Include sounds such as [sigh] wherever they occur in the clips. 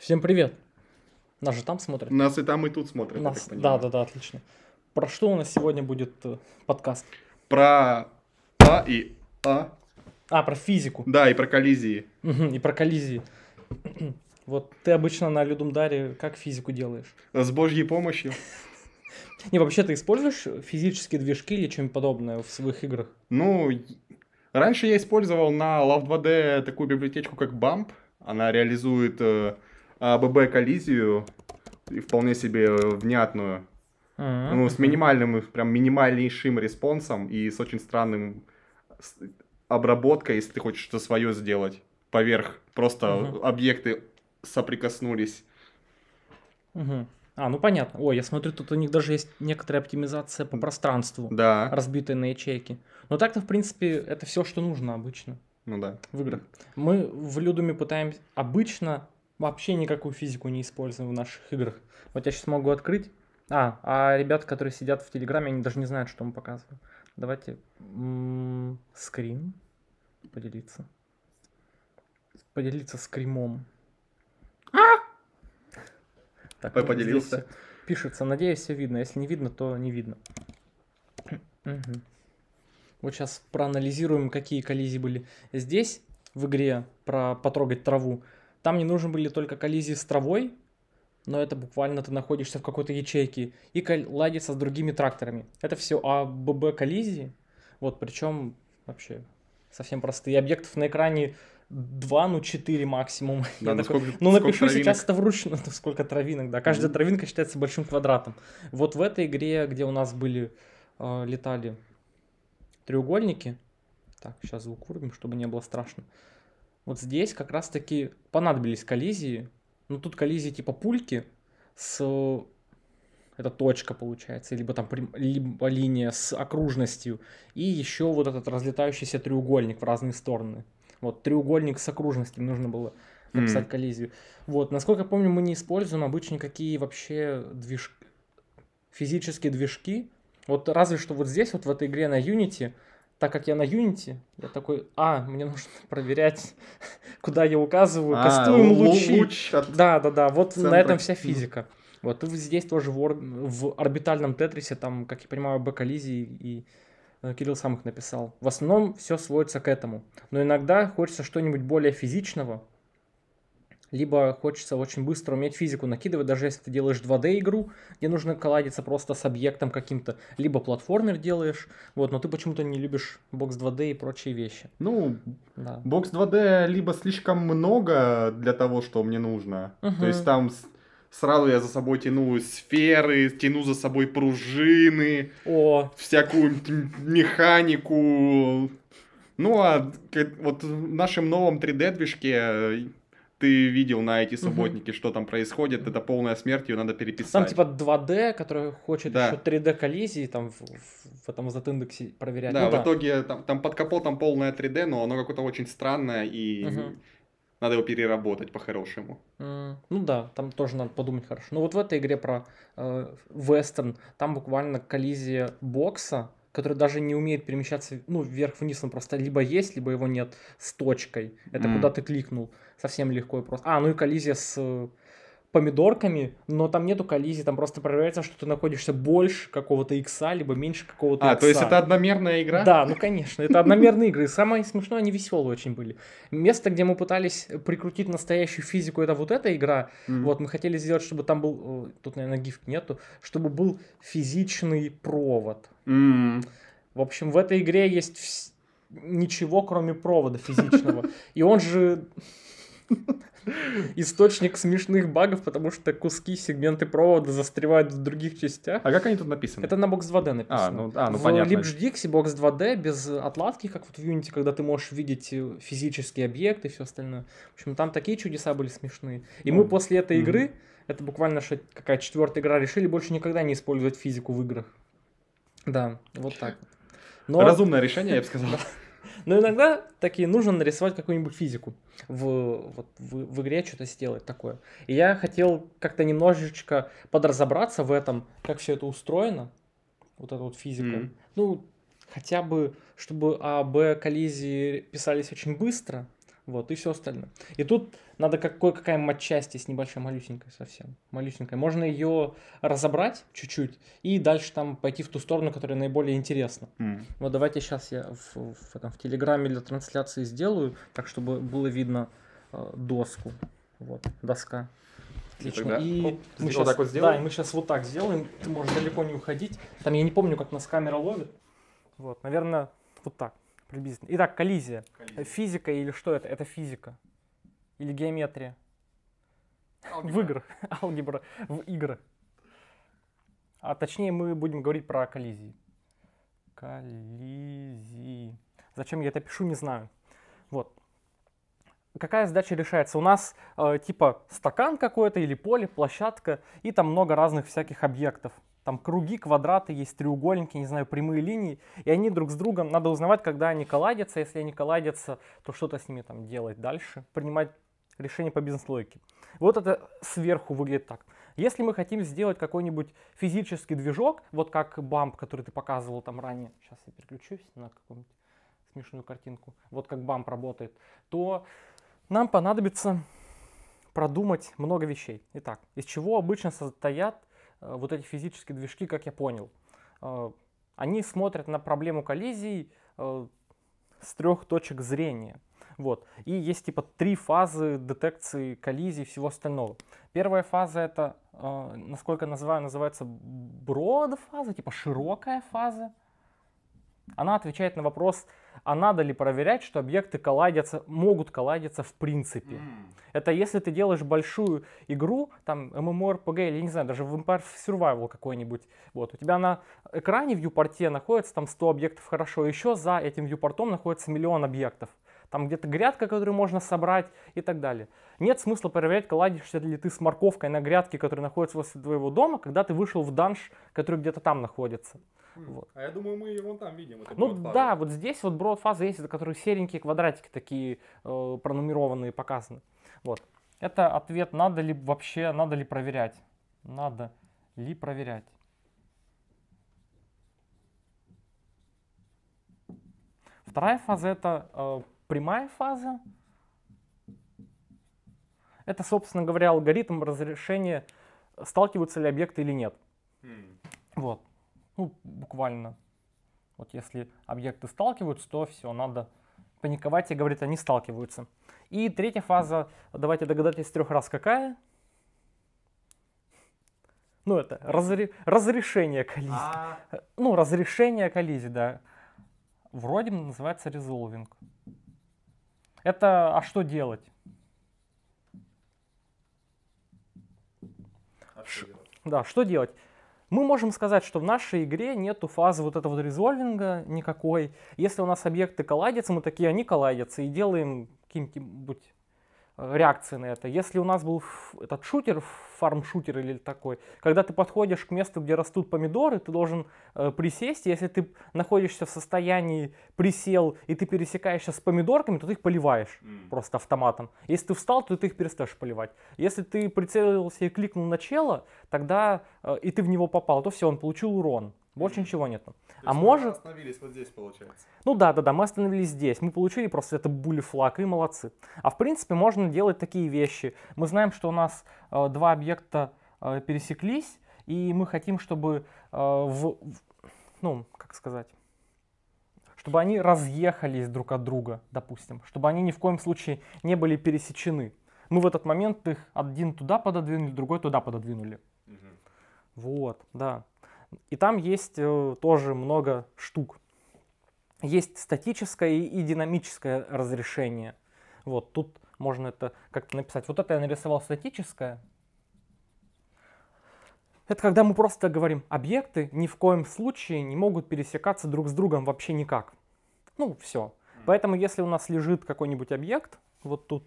Всем привет. Нас же там смотрят. Нас и там, и тут смотрят. Нас... Да, да, да, отлично. Про что у нас сегодня будет э, подкаст? Про А и А. А, про физику. Да, и про коллизии. Угу, и про коллизии. [clears throat] Вот ты обычно на Даре как физику делаешь? С божьей помощью. [laughs] Не, вообще ты используешь физические движки или чем подобное в своих играх? Ну, раньше я использовал на Love 2D такую библиотечку, как Bump. Она реализует э, а, ББ коллизию, вполне себе внятную. Mm-hmm. Ну, с минимальным, прям минимальнейшим респонсом и с очень странным обработкой, если ты хочешь что-то свое сделать поверх. Просто mm-hmm. объекты соприкоснулись. Mm-hmm. А, ну понятно. ой я смотрю, тут у них даже есть некоторая оптимизация по пространству. Да. Разбитые на ячейки. Но так-то, в принципе, это все, что нужно обычно. Ну да. В играх. Мы в Людуме пытаемся... Обычно вообще никакую физику не используем в наших играх. Вот я сейчас могу открыть. А, а ребят, которые сидят в Телеграме, они даже не знают, что мы показываем. Давайте м-м, скрин поделиться. Поделиться скримом. А! Так, Ой, поделился. Пишется. Надеюсь, все видно. Если не видно, то не видно. Угу. Вот сейчас проанализируем, какие коллизии были здесь в игре про потрогать траву. Там не нужны были только коллизии с травой, но это буквально ты находишься в какой-то ячейке и ладится с другими тракторами. Это все АББ коллизии, вот причем вообще совсем простые. Объектов на экране 2, ну 4 максимум. Да, я ну, такой, сколько, ну напишу сколько сейчас это вручную, [laughs] ну, сколько травинок, да. Каждая mm-hmm. травинка считается большим квадратом. Вот в этой игре, где у нас были, э, летали треугольники. Так, сейчас звук вырубим, чтобы не было страшно. Э, вот здесь как раз-таки понадобились коллизии. Ну тут коллизии типа пульки с... Это точка получается, либо там либо линия с окружностью. И еще вот этот разлетающийся треугольник в разные стороны. Вот треугольник с окружностью нужно было написать mm. коллизию. Вот, насколько я помню, мы не используем обычно никакие вообще движ... физические движки. Вот разве что вот здесь, вот в этой игре на Unity, так как я на Unity, я такой, а, мне нужно [laughs] проверять, [laughs] куда я указываю, а, кастуем лучи. Луч от... Да, да, да, вот центра. на этом вся физика. Вот, и здесь тоже в, ор... в орбитальном тетрисе, там, как я понимаю, Бакализи и э, Кирилл сам их написал. В основном все сводится к этому. Но иногда хочется что-нибудь более физичного, либо хочется очень быстро уметь физику накидывать, даже если ты делаешь 2D игру, где нужно колладиться просто с объектом каким-то, либо платформер делаешь, вот, но ты почему-то не любишь бокс 2D и прочие вещи. Ну, да. бокс 2D либо слишком много для того, что мне нужно, угу. то есть там сразу я за собой тяну сферы, тяну за собой пружины, О. всякую механику. Ну а вот в нашем новом 3D-движке ты видел на эти субботники, угу. что там происходит, это полная смерть, ее надо переписать. Там типа 2D, который хочет да. еще 3D коллизии там в, в, в этом z проверять. Да, ну, в да. итоге там, там под капотом полное 3D, но оно какое-то очень странное и угу. надо его переработать по-хорошему. ну да, там тоже надо подумать хорошо. Ну вот в этой игре про э, вестерн, там буквально коллизия бокса, который даже не умеет перемещаться, ну, вверх-вниз, он просто либо есть, либо его нет, с точкой. Это mm. куда ты кликнул совсем легко и просто. А, ну и коллизия с э, помидорками, но там нету коллизии, там просто проверяется, что ты находишься больше какого-то икса, либо меньше какого-то А, то есть это одномерная игра? Да, ну конечно, это одномерные игры. Самое смешное, они веселые очень были. Место, где мы пытались прикрутить настоящую физику, это вот эта игра. Вот, мы хотели сделать, чтобы там был, э, тут, наверное, гиф нету, чтобы был физичный провод. mm В общем, в этой игре есть ничего, кроме провода физичного. И он же источник смешных багов, потому что куски, сегменты провода застревают в других частях. А как они тут написаны? Это на Box 2D написано. А, ну, а, ну в понятно. LibGDX Box 2D без отладки, как вот в Unity, когда ты можешь видеть э, физические объекты и все остальное. В общем, там такие чудеса были смешные. И ну, мы после этой угу. игры, это буквально какая четвертая игра, решили больше никогда не использовать физику в играх. Да, вот так. Но... Разумное решение, я бы сказал. [laughs] Но иногда такие нужно нарисовать какую-нибудь физику в, вот, в, в игре, что-то сделать такое. И я хотел как-то немножечко подразобраться в этом, как все это устроено, вот эта вот физика. Mm-hmm. Ну, хотя бы, чтобы А, Б коллизии писались очень быстро, вот, и все остальное. И тут надо какой-какая матчасть, есть небольшая, малюсенькая совсем. Малюсенькая. Можно ее разобрать чуть-чуть и дальше там пойти в ту сторону, которая наиболее интересна. Mm. Вот давайте сейчас я в, в, этом, в Телеграме для трансляции сделаю, так чтобы было видно э, доску. Вот, доска. Отлично. И, тогда, и мы сейчас, так вот Да, и мы сейчас вот так сделаем. Ты можешь далеко не уходить. Там я не помню, как нас камера ловит. Вот, наверное, вот так приблизительно. Итак, коллизия. коллизия. Физика или что это? Это физика. Или геометрия. Алгебра. В играх. [laughs] Алгебра. В играх. А точнее мы будем говорить про коллизии. Коллизии. Зачем я это пишу, не знаю. Вот. Какая задача решается? У нас э, типа стакан какой-то или поле, площадка, и там много разных всяких объектов там круги, квадраты, есть треугольники, не знаю, прямые линии, и они друг с другом, надо узнавать, когда они колладятся, если они колладятся, то что-то с ними там делать дальше, принимать решение по бизнес-логике. Вот это сверху выглядит так. Если мы хотим сделать какой-нибудь физический движок, вот как бамп, который ты показывал там ранее, сейчас я переключусь на какую-нибудь смешную картинку, вот как бамп работает, то нам понадобится продумать много вещей. Итак, из чего обычно состоят вот эти физические движки, как я понял. Они смотрят на проблему коллизий с трех точек зрения. Вот. И есть типа три фазы детекции коллизий и всего остального. Первая фаза это, насколько называю, называется broad фаза, типа широкая фаза. Она отвечает на вопрос, а надо ли проверять, что объекты коллайдятся, могут коллайдиться в принципе. Mm. Это если ты делаешь большую игру, там MMORPG или, не знаю, даже в Vampire Survival какой-нибудь, вот, у тебя на экране в вьюпорте находится там 100 объектов, хорошо, еще за этим вьюпортом находится миллион объектов. Там где-то грядка, которую можно собрать и так далее. Нет смысла проверять, колладишься ли ты с морковкой на грядке, которая находится возле твоего дома, когда ты вышел в данж, который где-то там находится. Вот. А я думаю, мы и там видим Ну да, вот здесь вот брод-фазы есть, это которые серенькие квадратики такие э, пронумерованные показаны. Вот. Это ответ, надо ли вообще, надо ли проверять. Надо ли проверять. Вторая фаза это э, прямая фаза. Это, собственно говоря, алгоритм разрешения, сталкиваются ли объекты или нет. Хм. Вот. Ну, буквально. Вот если объекты сталкиваются, то все, надо паниковать и говорить, они сталкиваются. И третья фаза, давайте догадайтесь трех раз какая. Ну, это разри... разрешение коллизии. А -а -а. Ну, разрешение коллизии, да. Вроде называется resolving. Это, а что делать? А Ш... Да, что делать? Мы можем сказать, что в нашей игре нету фазы вот этого резольвинга никакой. Если у нас объекты колладятся, мы такие, они колладятся, и делаем каким-нибудь Э, реакции на это. Если у нас был этот шутер, фарм-шутер или такой, когда ты подходишь к месту, где растут помидоры, ты должен э, присесть. Если ты находишься в состоянии присел и ты пересекаешься с помидорками, то ты их поливаешь mm. просто автоматом. Если ты встал, то ты их перестаешь поливать. Если ты прицелился и кликнул на чела, тогда э, и ты в него попал, то все, он получил урон. Больше ничего нету. То а может... остановились вот здесь, получается. Ну да, да, да, мы остановились здесь. Мы получили просто это були флаг и молодцы. А в принципе можно делать такие вещи. Мы знаем, что у нас э, два объекта э, пересеклись, и мы хотим, чтобы э, в, в, ну, как сказать, чтобы они разъехались друг от друга, допустим, чтобы они ни в коем случае не были пересечены. Мы в этот момент их один туда пододвинули, другой туда пододвинули. Угу. Вот, да. И там есть э, тоже много штук. Есть статическое и динамическое разрешение. Вот тут можно это как-то написать. Вот это я нарисовал статическое. Это когда мы просто говорим, объекты ни в коем случае не могут пересекаться друг с другом вообще никак. Ну, все. Поэтому если у нас лежит какой-нибудь объект, вот тут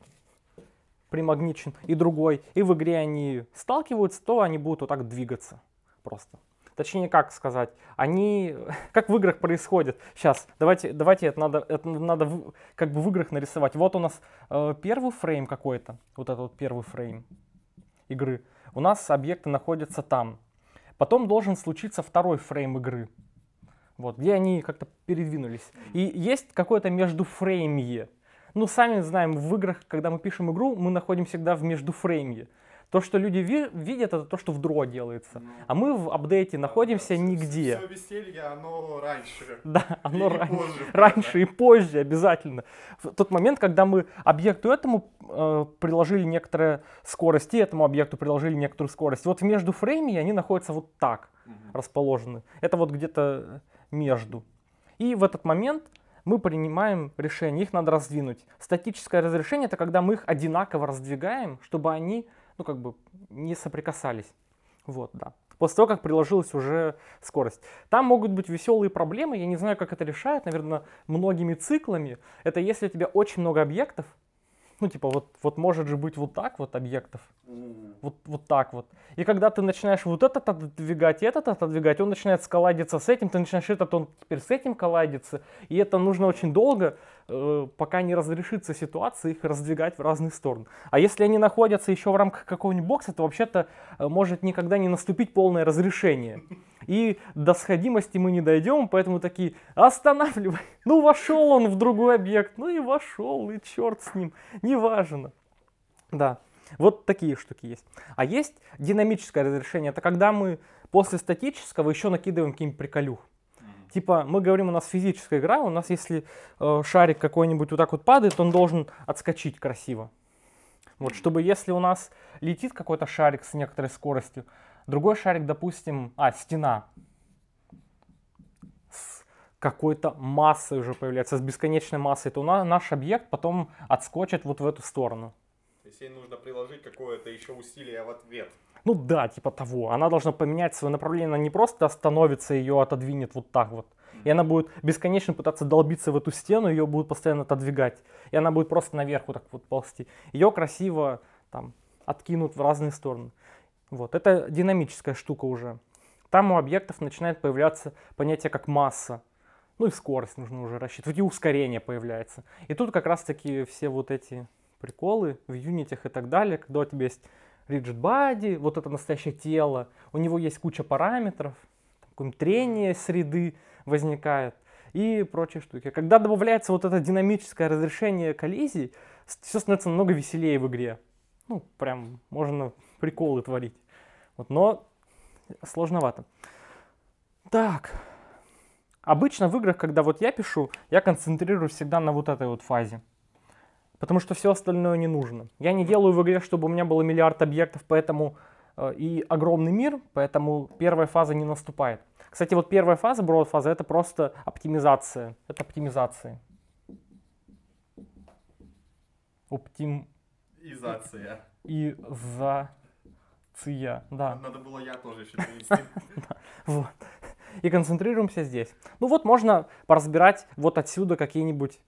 примагничен, и другой, и в игре они сталкиваются, то они будут вот так двигаться просто точнее как сказать, они, [laughs] как в играх происходит. Сейчас, давайте, давайте это надо, это надо в, как бы в играх нарисовать. Вот у нас э, первый фрейм какой-то, вот этот вот первый фрейм игры. У нас объекты находятся там. Потом должен случиться второй фрейм игры, вот, где они как-то передвинулись. И есть какое-то междуфреймье. Ну, сами знаем, в играх, когда мы пишем игру, мы находимся всегда в междуфреймье. То, что люди ви- видят, это то, что в дро делается. Ну, а мы в апдейте находимся да, нигде. Все веселье, оно раньше. [laughs] Да, оно и раньше. Позже, [laughs] раньше и позже обязательно. В тот момент, когда мы объекту этому э, приложили некоторые скорости, этому объекту приложили некоторую скорость. Вот между фреймами они находятся вот так угу. расположены. Это вот где-то между. И в этот момент мы принимаем решение, их надо раздвинуть. Статическое разрешение это когда мы их одинаково раздвигаем, чтобы они ну, как бы не соприкасались. Вот, да. После того, как приложилась уже скорость. Там могут быть веселые проблемы, я не знаю, как это решают, наверное, многими циклами. Это если у тебя очень много объектов, ну, типа, вот, вот может же быть вот так вот объектов, вот, вот так вот. И когда ты начинаешь вот этот отодвигать, этот отодвигать, он начинает сколадиться с этим, ты начинаешь этот, он теперь с этим колладится. И это нужно очень долго, э, пока не разрешится ситуация, их раздвигать в разные стороны. А если они находятся еще в рамках какого-нибудь бокса, то вообще-то э, может никогда не наступить полное разрешение и до сходимости мы не дойдем, поэтому такие, останавливай. [laughs] Ну, вошел он в другой объект, ну и вошел, и черт с ним, неважно. Да, вот такие штуки есть. А есть динамическое разрешение, это когда мы после статического еще накидываем какие-нибудь приколюх типа мы говорим, у нас физическая игра, у нас если э, шарик какой-нибудь вот так вот падает, он должен отскочить красиво. Вот, чтобы если у нас летит какой-то шарик с некоторой скоростью, Другой шарик, допустим, а, стена с какой-то массой уже появляется, с бесконечной массой, то наш объект потом отскочит вот в эту сторону. То есть ей нужно приложить какое-то еще усилие в ответ. Ну да, типа того. Она должна поменять свое направление, она не просто остановится, ее отодвинет вот так вот. И она будет бесконечно пытаться долбиться в эту стену, ее будут постоянно отодвигать. И она будет просто наверху так вот ползти. Ее красиво там откинут в разные стороны. Вот, это динамическая штука уже. Там у объектов начинает появляться понятие как масса. Ну и скорость нужно уже рассчитывать, и ускорение появляется. И тут как раз таки все вот эти приколы в юнитах и так далее, когда у тебя есть rigid body, вот это настоящее тело, у него есть куча параметров, какое-нибудь трение среды возникает и прочие штуки. Когда добавляется вот это динамическое разрешение коллизий, все становится намного веселее в игре. Ну, прям можно приколы творить. Вот, но сложновато. Так. Обычно в играх, когда вот я пишу, я концентрируюсь всегда на вот этой вот фазе. Потому что все остальное не нужно. Я не делаю в игре, чтобы у меня было миллиард объектов, поэтому э, и огромный мир, поэтому первая фаза не наступает. Кстати, вот первая фаза, broad фаза, это просто оптимизация. Это оптимизация. Оптим... Изация. И за... Ция, да. Надо было я тоже еще перевести. [laughs] Вот. И концентрируемся здесь. Ну вот можно поразбирать вот отсюда какие-нибудь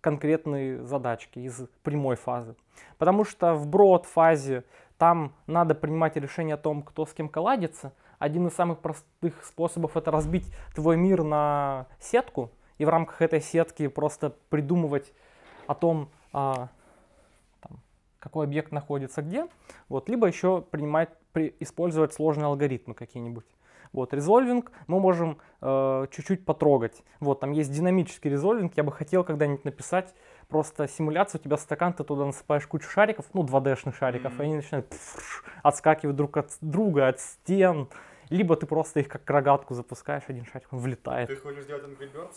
конкретные задачки из прямой фазы. Потому что в брод фазе там надо принимать решение о том, кто с кем колладится. Один из самых простых способов это разбить твой мир на сетку и в рамках этой сетки просто придумывать о том, а, какой объект находится где, вот, либо еще принимать, при, использовать сложные алгоритмы какие-нибудь. Вот, резольвинг мы можем э, чуть-чуть потрогать. Вот, там есть динамический резольвинг, я бы хотел когда-нибудь написать просто симуляцию, у тебя стакан, ты туда насыпаешь кучу шариков, ну, 2D-шных шариков, mm-hmm. и они начинают пфф, отскакивать друг от друга, от стен, либо ты просто их как рогатку запускаешь, один шарик, он влетает. Ты хочешь сделать Angry Birds?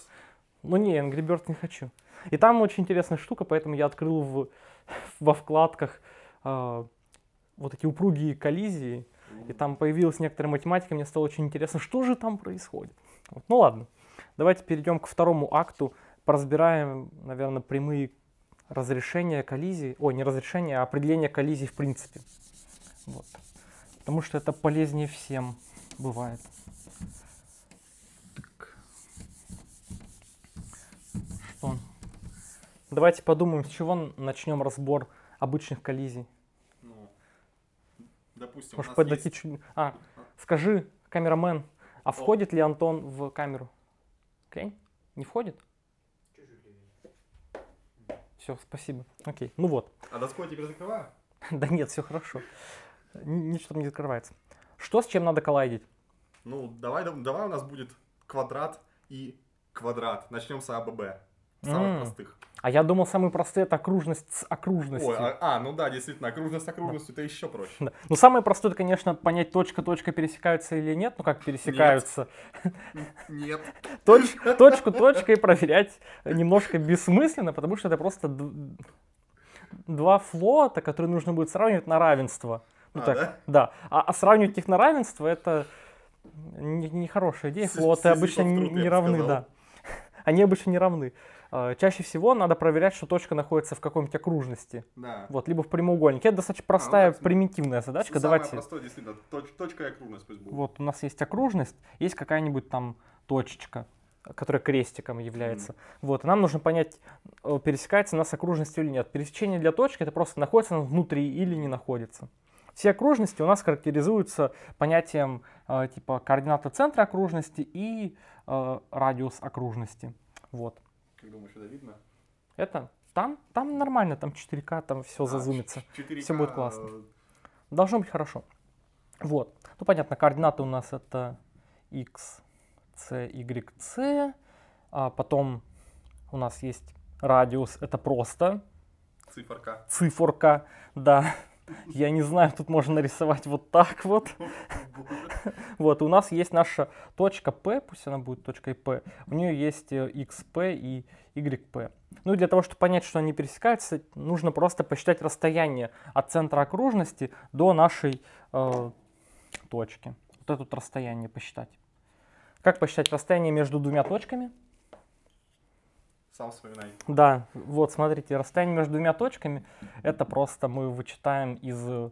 Ну не, Angry Birds не хочу. И там очень интересная штука, поэтому я открыл в [laughs] во вкладках а, вот такие упругие коллизии, и там появилась некоторая математика, мне стало очень интересно, что же там происходит. Вот. Ну ладно, давайте перейдем к второму акту, поразбираем, наверное, прямые разрешения коллизии, о, не разрешения, а определение коллизии в принципе. Вот. Потому что это полезнее всем бывает. Давайте подумаем, с чего начнем разбор обычных коллизий. Ну, допустим, Может, подойти есть... чуть... А, а, скажи, камерамен, а О. входит ли Антон в камеру? Окей? Не входит? Все, спасибо. Окей, ну вот. А доску я теперь закрываю? [laughs] да нет, все хорошо. Ничто там не закрывается. Что с чем надо коллайдить? Ну, давай, давай у нас будет квадрат и квадрат. Начнем с АББ самых mm. простых. А я думал, самые простые это окружность с окружностью. Ой, а, а, ну да, действительно, окружность с окружностью да. это еще проще. Да. Ну, самое простое это, конечно, понять, точка-точка пересекаются или нет. Ну, как пересекаются. Нет. [laughs] Точку-точкой проверять немножко бессмысленно, потому что это просто два флота, которые нужно будет сравнивать на равенство. Ну, а, так, да? да. А, а, сравнивать их на равенство это нехорошая идея. Флоты обычно не равны, да. [laughs] Они обычно не равны. Э, чаще всего надо проверять, что точка находится в каком нибудь окружности. Да. Вот, либо в прямоугольнике. Это достаточно простая, а, ну, так, примитивная задачка. Самое Давайте... простое, действительно, точ, точка и окружность пусть будет. Вот у нас есть окружность, есть какая-нибудь там точечка, которая крестиком является. Mm. Вот, и нам нужно понять, э, пересекается она с окружностью или нет. Пересечение для точки это просто находится она внутри или не находится. Все окружности у нас характеризуются понятием э, типа координата центра окружности и э, радиус окружности. Вот. Как думаешь, это видно? Это? Там, там нормально, там 4К, там все а, зазумится. 4К... Все будет классно. Э, Должно быть хорошо. Вот. Ну, понятно, координаты у нас это x, c, y, c. А потом у нас есть радиус, это просто. Циферка. Циферка, да. Я не знаю, тут можно нарисовать вот так вот. [laughs] Вот, у нас есть наша точка P, пусть она будет точкой P. В нее есть э, XP и YP. Ну и для того, чтобы понять, что они пересекаются, нужно просто посчитать расстояние от центра окружности до нашей э, точки. Вот это расстояние посчитать. Как посчитать расстояние между двумя точками? Сам вспоминай. Да, вот смотрите, расстояние между двумя точками, это просто мы вычитаем из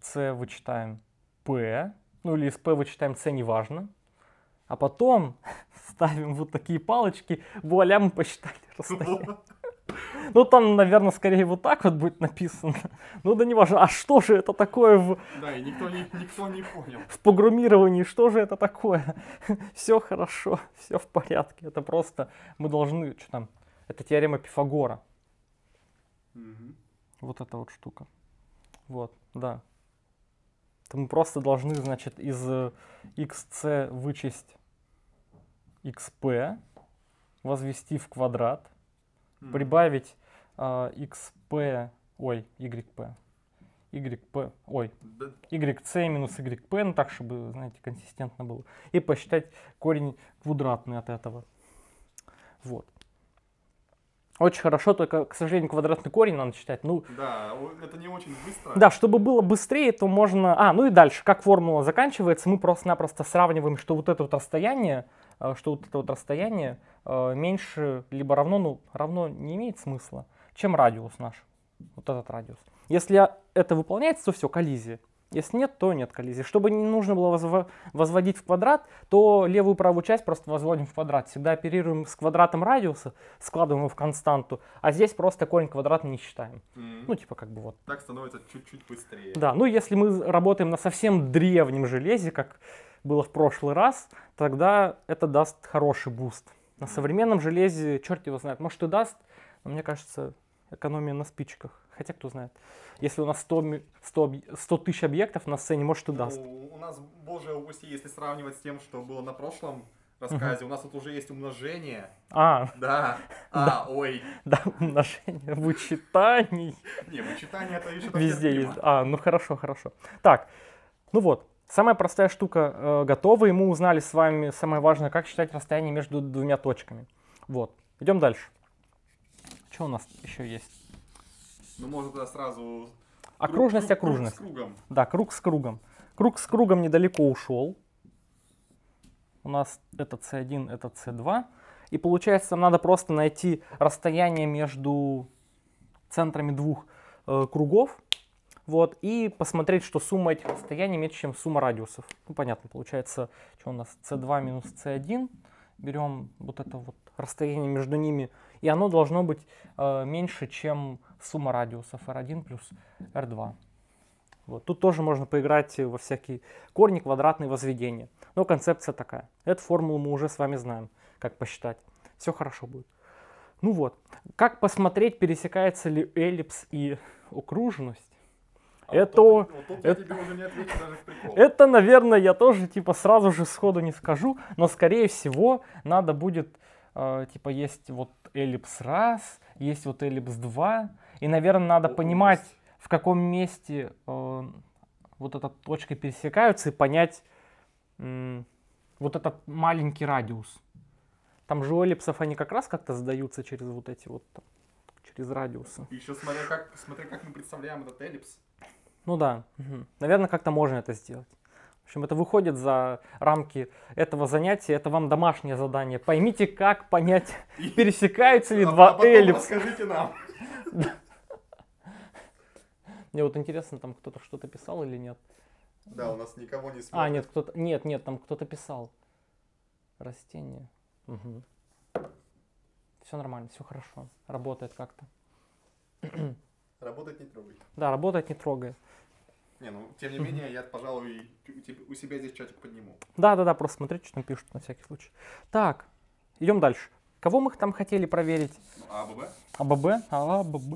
c вычитаем p, ну или из p вычитаем c, неважно. А потом [laughs] ставим вот такие палочки, вуаля, мы посчитали [laughs] расстояние. [laughs] Ну, там, наверное, скорее вот так вот будет написано. Ну, да не важно. А что же это такое в... Да, и никто не, никто не понял. В программировании, что же это такое? Все хорошо, все в порядке. Это просто мы должны, что там, это теорема Пифагора. Угу. Вот эта вот штука. Вот, да. То мы просто должны, значит, из xc э, вычесть xp, возвести в квадрат, угу. прибавить э, xp, ой, yp, yp, ой, yc минус yp, ну так, чтобы, знаете, консистентно было, и посчитать корень квадратный от этого. Вот. Очень хорошо, только, к сожалению, квадратный корень надо считать. Ну, да, это не очень быстро. Да, чтобы было быстрее, то можно... А, ну и дальше, как формула заканчивается, мы просто-напросто сравниваем, что вот это вот расстояние, э, что вот это вот расстояние э, меньше либо равно, ну, равно не имеет смысла, чем радиус наш, вот этот радиус. Если это выполняется, то все, коллизия. Если нет, то нет коллизии. Чтобы не нужно было возводить в квадрат, то левую и правую часть просто возводим в квадрат. Всегда оперируем с квадратом радиуса, складываем его в константу, а здесь просто корень квадратный не считаем. Mm-hmm. Ну, типа как бы вот. Так становится чуть-чуть быстрее. Да, ну если мы работаем на совсем древнем железе, как было в прошлый раз, тогда это даст хороший буст. На современном железе черт его знает, может и даст, но мне кажется, экономия на спичках. Хотя кто знает. Если у нас 100, 100, 100 тысяч объектов на сцене, может, и даст. Ну, у нас боже упусти, если сравнивать с тем, что было на прошлом рассказе, угу. у нас тут уже есть умножение. А. Да. [laughs] А, да. ой. Да, умножение, Вычитание. Не, вычитание это еще Везде есть. А, ну хорошо, хорошо. Так, ну вот. Самая простая штука э, готова, и мы узнали с вами самое важное, как считать расстояние между двумя точками. Вот, идем дальше. Что у нас еще есть? Ну, можно тогда сразу... Окружность, круг, окружность. Круг с кругом. Да, круг с кругом. Круг с кругом недалеко ушел. У нас это c1, это c2. И получается, нам надо просто найти расстояние между центрами двух э, кругов. Вот, и посмотреть, что сумма этих расстояний меньше, чем сумма радиусов. Ну, понятно, получается, что у нас c2 минус c1. Берем вот это вот расстояние между ними, и оно должно быть э, меньше, чем сумма радиусов R1 плюс R2. Вот. Тут тоже можно поиграть во всякие корни, квадратные возведения. Но концепция такая. Эту формулу мы уже с вами знаем, как посчитать. Все хорошо будет. Ну вот, как посмотреть, пересекается ли эллипс и окружность? А это, вот тут, вот тут это, это, наверное, я тоже типа сразу же сходу не скажу, но скорее всего надо будет э, типа есть вот эллипс раз, есть вот эллипс два и, наверное, надо понимать, в каком месте э, вот эта точка пересекаются и понять э, вот этот маленький радиус. Там же у эллипсов они как раз как-то сдаются через вот эти вот, там, через радиусы. И еще смотря как, смотря как мы представляем этот эллипс. Ну да, угу. наверное, как-то можно это сделать. В общем, это выходит за рамки этого занятия. Это вам домашнее задание. Поймите, как понять, пересекаются ли а два эллипса. Расскажите нам. Мне вот интересно, там кто-то что-то писал или нет. Да, у нас никого не а, смотрит. А, нет, кто-то. Нет, нет, там кто-то писал. Растение. Угу. Все нормально, все хорошо. Работает как-то. [clears throat] Работать не трогает. Да, работать не трогает. Не, ну, тем не менее, я, пожалуй, у себя здесь чатик подниму. Да-да-да, просто смотреть, что там пишут, на всякий случай. Так, идем дальше. Кого мы там хотели проверить? АББ. АББ? АББ.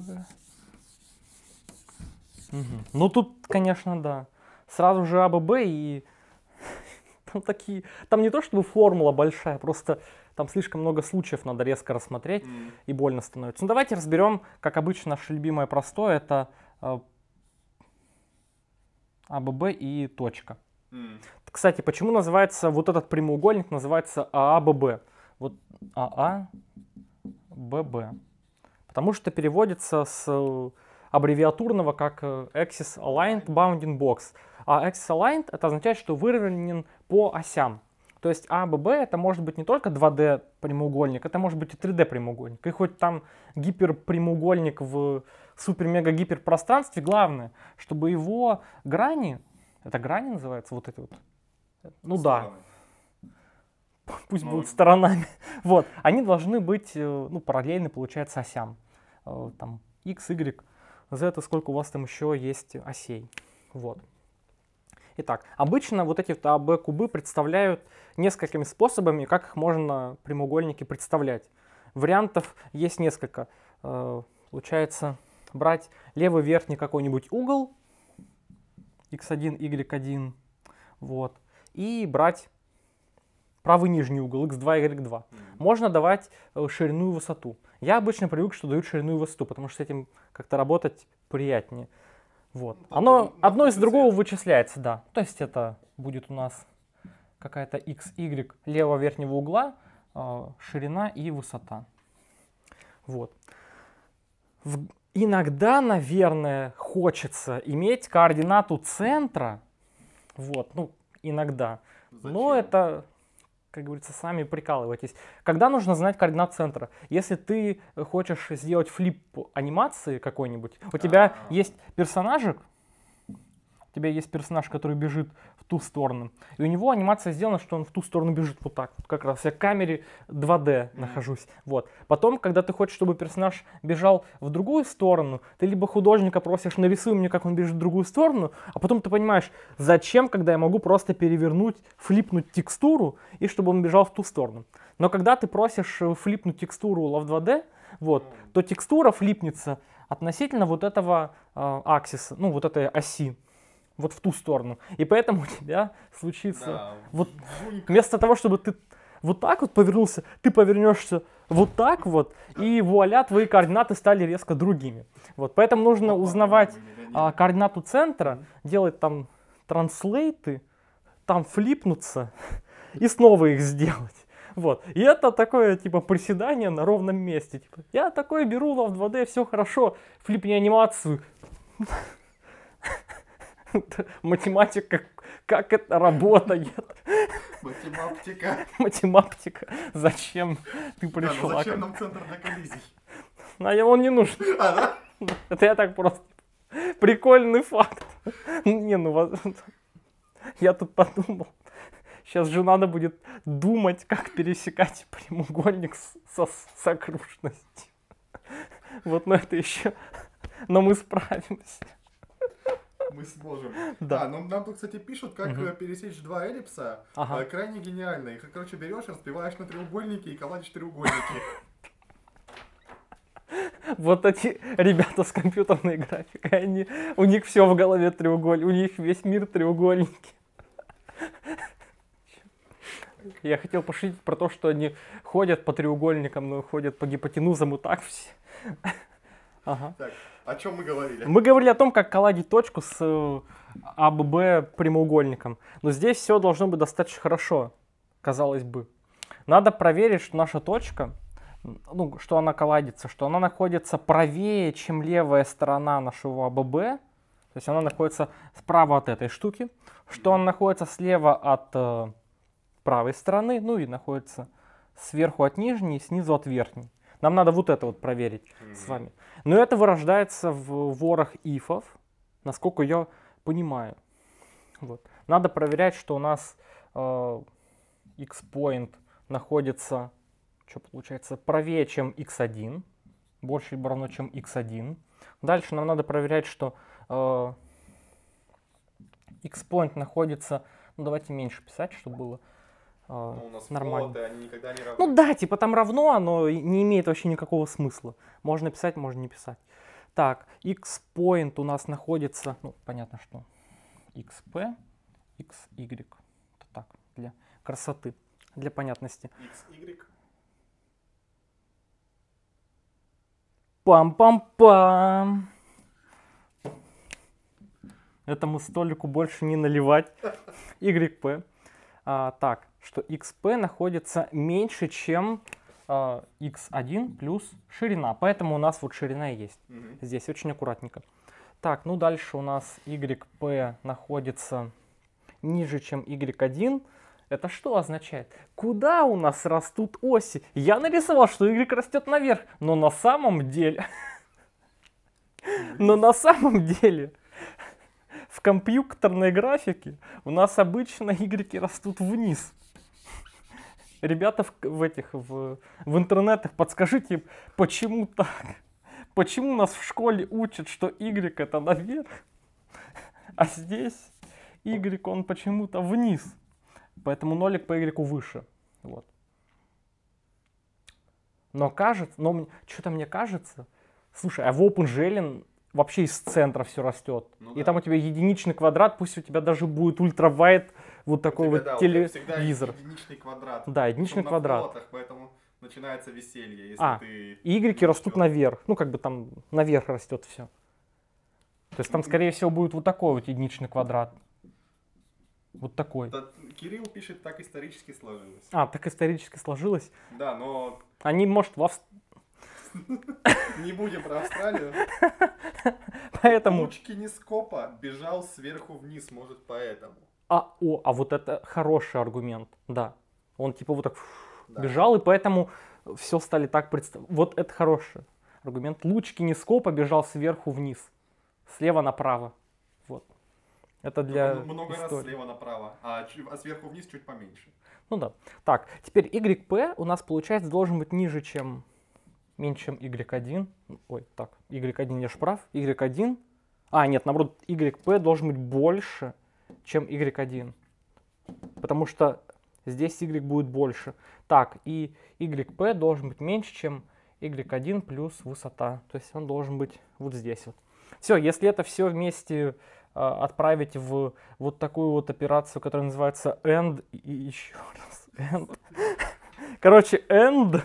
Угу. Ну тут, конечно, да. Сразу же АББ и [laughs] там такие... Там не то чтобы формула большая, просто там слишком много случаев надо резко рассмотреть mm. и больно становится. Ну давайте разберем, как обычно, наше любимое простое, это э, АББ и точка. Mm. Кстати, почему называется вот этот прямоугольник называется ААББ? Вот ААББ. Потому что переводится с аббревиатурного, как э, Axis Aligned Bounding Box. А Axis Aligned это означает, что выровнен по осям. То есть А, Б, Б это может быть не только 2D прямоугольник, это может быть и 3D прямоугольник. И хоть там гиперпрямоугольник в супер-мега-гиперпространстве, главное, чтобы его грани, это грани называется, вот эти вот, ну да, [laughs] пусть Но... Ну, будут сторонами, [laughs] вот, они должны быть, э, ну, параллельны, получается, осям, э, там, x, y, за это сколько у вас там еще есть осей. Вот. Итак, обычно вот эти вот АБ-кубы представляют несколькими способами, как их можно прямоугольники представлять. Вариантов есть несколько. Э, получается, брать левый верхний какой-нибудь угол, x1, y1, вот, и брать правый нижний угол, x2, y2. Mm-hmm. Можно давать э, ширину и высоту. Я обычно привык, что дают ширину и высоту, потому что с этим как-то работать приятнее. Вот. Ну, Оно на ну, ну, одно из ну, другого вычисляется, да. То есть это будет у нас какая-то x, y левого верхнего угла, э, ширина и высота. Вот. В... Иногда, наверное, хочется иметь координату центра. Вот, ну, иногда. Зачем? Но это как говорится, сами прикалывайтесь. Когда нужно знать координат центра? Если ты хочешь сделать флип анимации какой-нибудь, у тебя а. есть персонажик, у тебя есть персонаж, который бежит в ту сторону. И у него анимация сделана, что он в ту сторону бежит вот так. Вот как раз я в камере 2D mm-hmm. нахожусь. Вот. Потом, когда ты хочешь, чтобы персонаж бежал в другую сторону, ты либо художника просишь, нарисуй мне, как он бежит в другую сторону, а потом ты понимаешь, зачем, когда я могу просто перевернуть, флипнуть текстуру, и чтобы он бежал в ту сторону. Но когда ты просишь э, флипнуть текстуру Love 2D, вот, mm-hmm. то текстура флипнется относительно вот этого э, аксиса, ну вот этой оси вот в ту сторону. И поэтому у тебя случится... Да. Вот вместо того, чтобы ты вот так вот повернулся, ты повернешься вот так вот, и вуаля, твои координаты стали резко другими. Вот, поэтому нужно узнавать а, координату центра, делать там транслейты, там флипнуться [laughs] и снова их сделать. Вот. И это такое, типа, приседание на ровном месте. Типа, я такое беру, в 2D все хорошо, флипни анимацию. [laughs] [laughs] математика, как это работает? Математика. Математика. Зачем ты пришел? Да, ну зачем нам центр для коллизий? А он не нужен. [laughs] А, да? Это я так просто. Прикольный факт. Не, ну я тут подумал. Сейчас же надо будет думать, как пересекать прямоугольник со сокружностью. Вот, но это еще... Но мы справимся мы сможем. Да. А, но ну, нам тут, кстати, пишут, как э, пересечь два эллипса. Ага. Э, крайне гениально. Их, короче, берешь, разбиваешь на треугольники и колотишь треугольники. Вот эти ребята с компьютерной графикой, они, у них все в голове треугольник, у них весь мир треугольники. Я хотел пошутить про то, что они ходят по треугольникам, но ходят по гипотенузам и так все. Ага. Так, о чем мы говорили? Мы говорили о том, как каладить точку с э, АББ прямоугольником. Но здесь все должно быть достаточно хорошо, казалось бы. Надо проверить, что наша точка, ну, что она колладится, что она находится правее, чем левая сторона нашего АББ. То есть она находится справа от этой штуки, что она находится слева от э, правой стороны, ну и находится сверху от нижней, снизу от верхней. Нам надо вот это вот проверить mm-hmm. с вами. Но это вырождается в ворох ифов, насколько я понимаю. Вот. Надо проверять, что у нас э, x-point находится, что получается, правее, чем x1, больше либо равно, чем x1. Дальше нам надо проверять, что э, x-point находится, ну давайте меньше писать, чтобы было а, ну у нас нормально. они никогда не равны. Ну да, типа там равно, оно не имеет вообще никакого смысла. Можно писать, можно не писать. Так, x-point у нас находится, ну, понятно, что xp, xy. Это так, для красоты, для понятности. xy. Пам-пам-пам! Этому столику больше не наливать. [laughs] yp а, так, что xp находится меньше, чем а, x1 плюс ширина. Поэтому у нас вот ширина есть. Угу. Здесь очень аккуратненько. Так, ну дальше у нас yp находится ниже, чем y1. Это что означает? Куда у нас растут оси? Я нарисовал, что y растет наверх, но на самом деле... [laughs] Но на самом деле в компьютерной графике у нас обычно y растут вниз. Ребята в, в этих в, в интернетах, подскажите, почему так? Почему нас в школе учат, что y это наверх, а здесь y он почему-то вниз? Поэтому нолик по y выше. Вот. Но кажется, но что-то мне кажется, слушай, а в OpenGL вообще из центра все растет. Ну, и там у тебя единичный квадрат, пусть у тебя даже будет ультравайт вот такой тебя, вот да, телевизор. единичный квадрат. Да, единичный Причем ну, квадрат. Флотах, поэтому начинается веселье, если а, ты... и игреки растут наверх, ну как бы там наверх растет все. То есть там, ну, скорее всего, будет вот такой вот единичный квадрат. Вот такой. Да, Кирилл пишет, так исторически сложилось. А, так исторически сложилось? Да, но... Они, может, в, Авст... [laughs] Не будем про Австралию. [laughs] Поэтому... луч кинескопа бежал сверху вниз, может, поэтому. А, о, а вот это хороший аргумент, да. Он типа вот так фу, да. бежал, и поэтому все стали так представлять. Вот это хороший аргумент. Луч кинескопа бежал сверху вниз, слева направо. Вот. Это ну, для Много истории. раз слева направо, а, а сверху вниз чуть поменьше. Ну да. Так, теперь YP у нас получается должен быть ниже, чем меньше, чем y1. Ой, так, y1 я же прав. y1, а, нет, наоборот, yp должен быть больше, чем y1. Потому что здесь y будет больше. Так, и yp должен быть меньше, чем y1 плюс высота. То есть он должен быть вот здесь вот. Все, если это все вместе э, отправить в вот такую вот операцию, которая называется end, и еще раз end. [laughs] Короче, end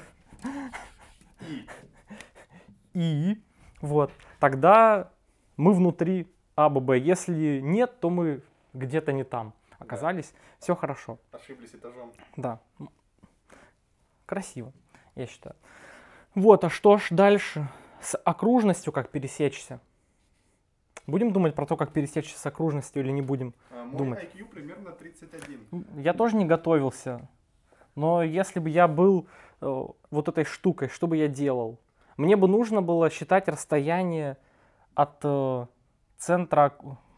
и, вот, тогда мы внутри А, Б, Б. Если нет, то мы где-то не там оказались. Да. Все хорошо. Ошиблись этажом. Да. Красиво, я считаю. Вот, а что ж дальше? С окружностью как пересечься? Будем думать про то, как пересечься с окружностью или не будем а, мой думать? IQ примерно 31. Я тоже не готовился но если бы я был э, вот этой штукой, что бы я делал? Мне бы нужно было считать расстояние от э, центра,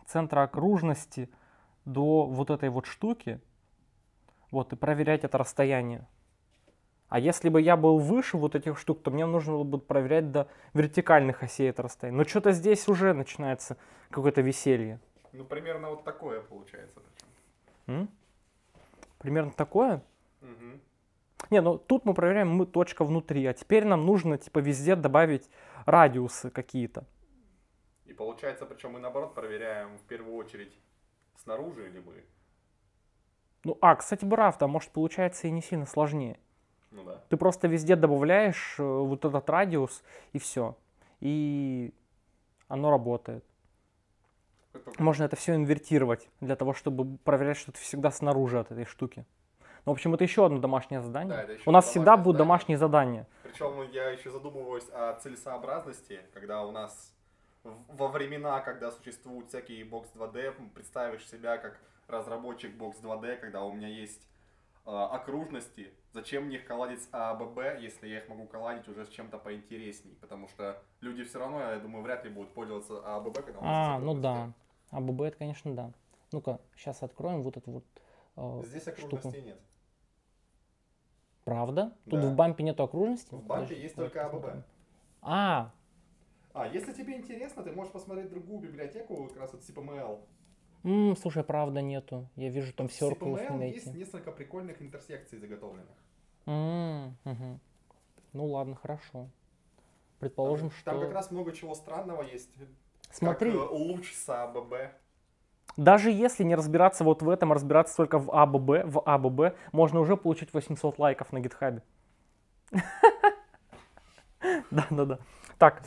центра окружности до вот этой вот штуки, вот, и проверять это расстояние. А если бы я был выше вот этих штук, то мне нужно было бы проверять до вертикальных осей это расстояние. Но что-то здесь уже начинается какое-то веселье. Ну, примерно вот такое получается. М? Примерно такое? Не, ну тут мы проверяем, мы точка внутри, а теперь нам нужно типа везде добавить радиусы какие-то. И получается, причем мы наоборот проверяем в первую очередь снаружи или мы? Ну, а, кстати, правда, может получается и не сильно сложнее. Ну да. Ты просто везде добавляешь э, вот этот радиус и все. И оно работает. Можно это все инвертировать для того, чтобы проверять, что ты всегда снаружи от этой штуки. Ну, в общем, это еще одно домашнее задание. Да, это еще у нас всегда будут задание. домашние задания. Причем я еще задумываюсь о целесообразности, когда у нас во времена, когда существуют всякие бокс 2D, представишь себя как разработчик бокс 2D, когда у меня есть э, окружности, зачем мне их колодить с А, если я их могу колодить уже с чем-то поинтересней, потому что люди все равно, я думаю, вряд ли будут пользоваться А, когда у нас А, ну да, А, это, конечно, да. Ну-ка, сейчас откроем вот эту вот э, Здесь окружностей штуку. нет. Правда? Тут да. в бампе нету окружности? В бампе есть только АББ. А. А, если тебе интересно, ты можешь посмотреть другую библиотеку, как раз вот CPML. Эм М, слушай, правда нету. Я вижу там все эм не найти. есть несколько прикольных интерсекций заготовленных. М, угу. Ну ладно, хорошо. Предположим, там, что... Там как раз много чего странного есть. Смотри. Как э, луч с АББ. Даже если не разбираться вот в этом, а разбираться только в АББ, в АББ, можно уже получить 800 лайков на гитхабе. Да-да-да. [laughs] Так,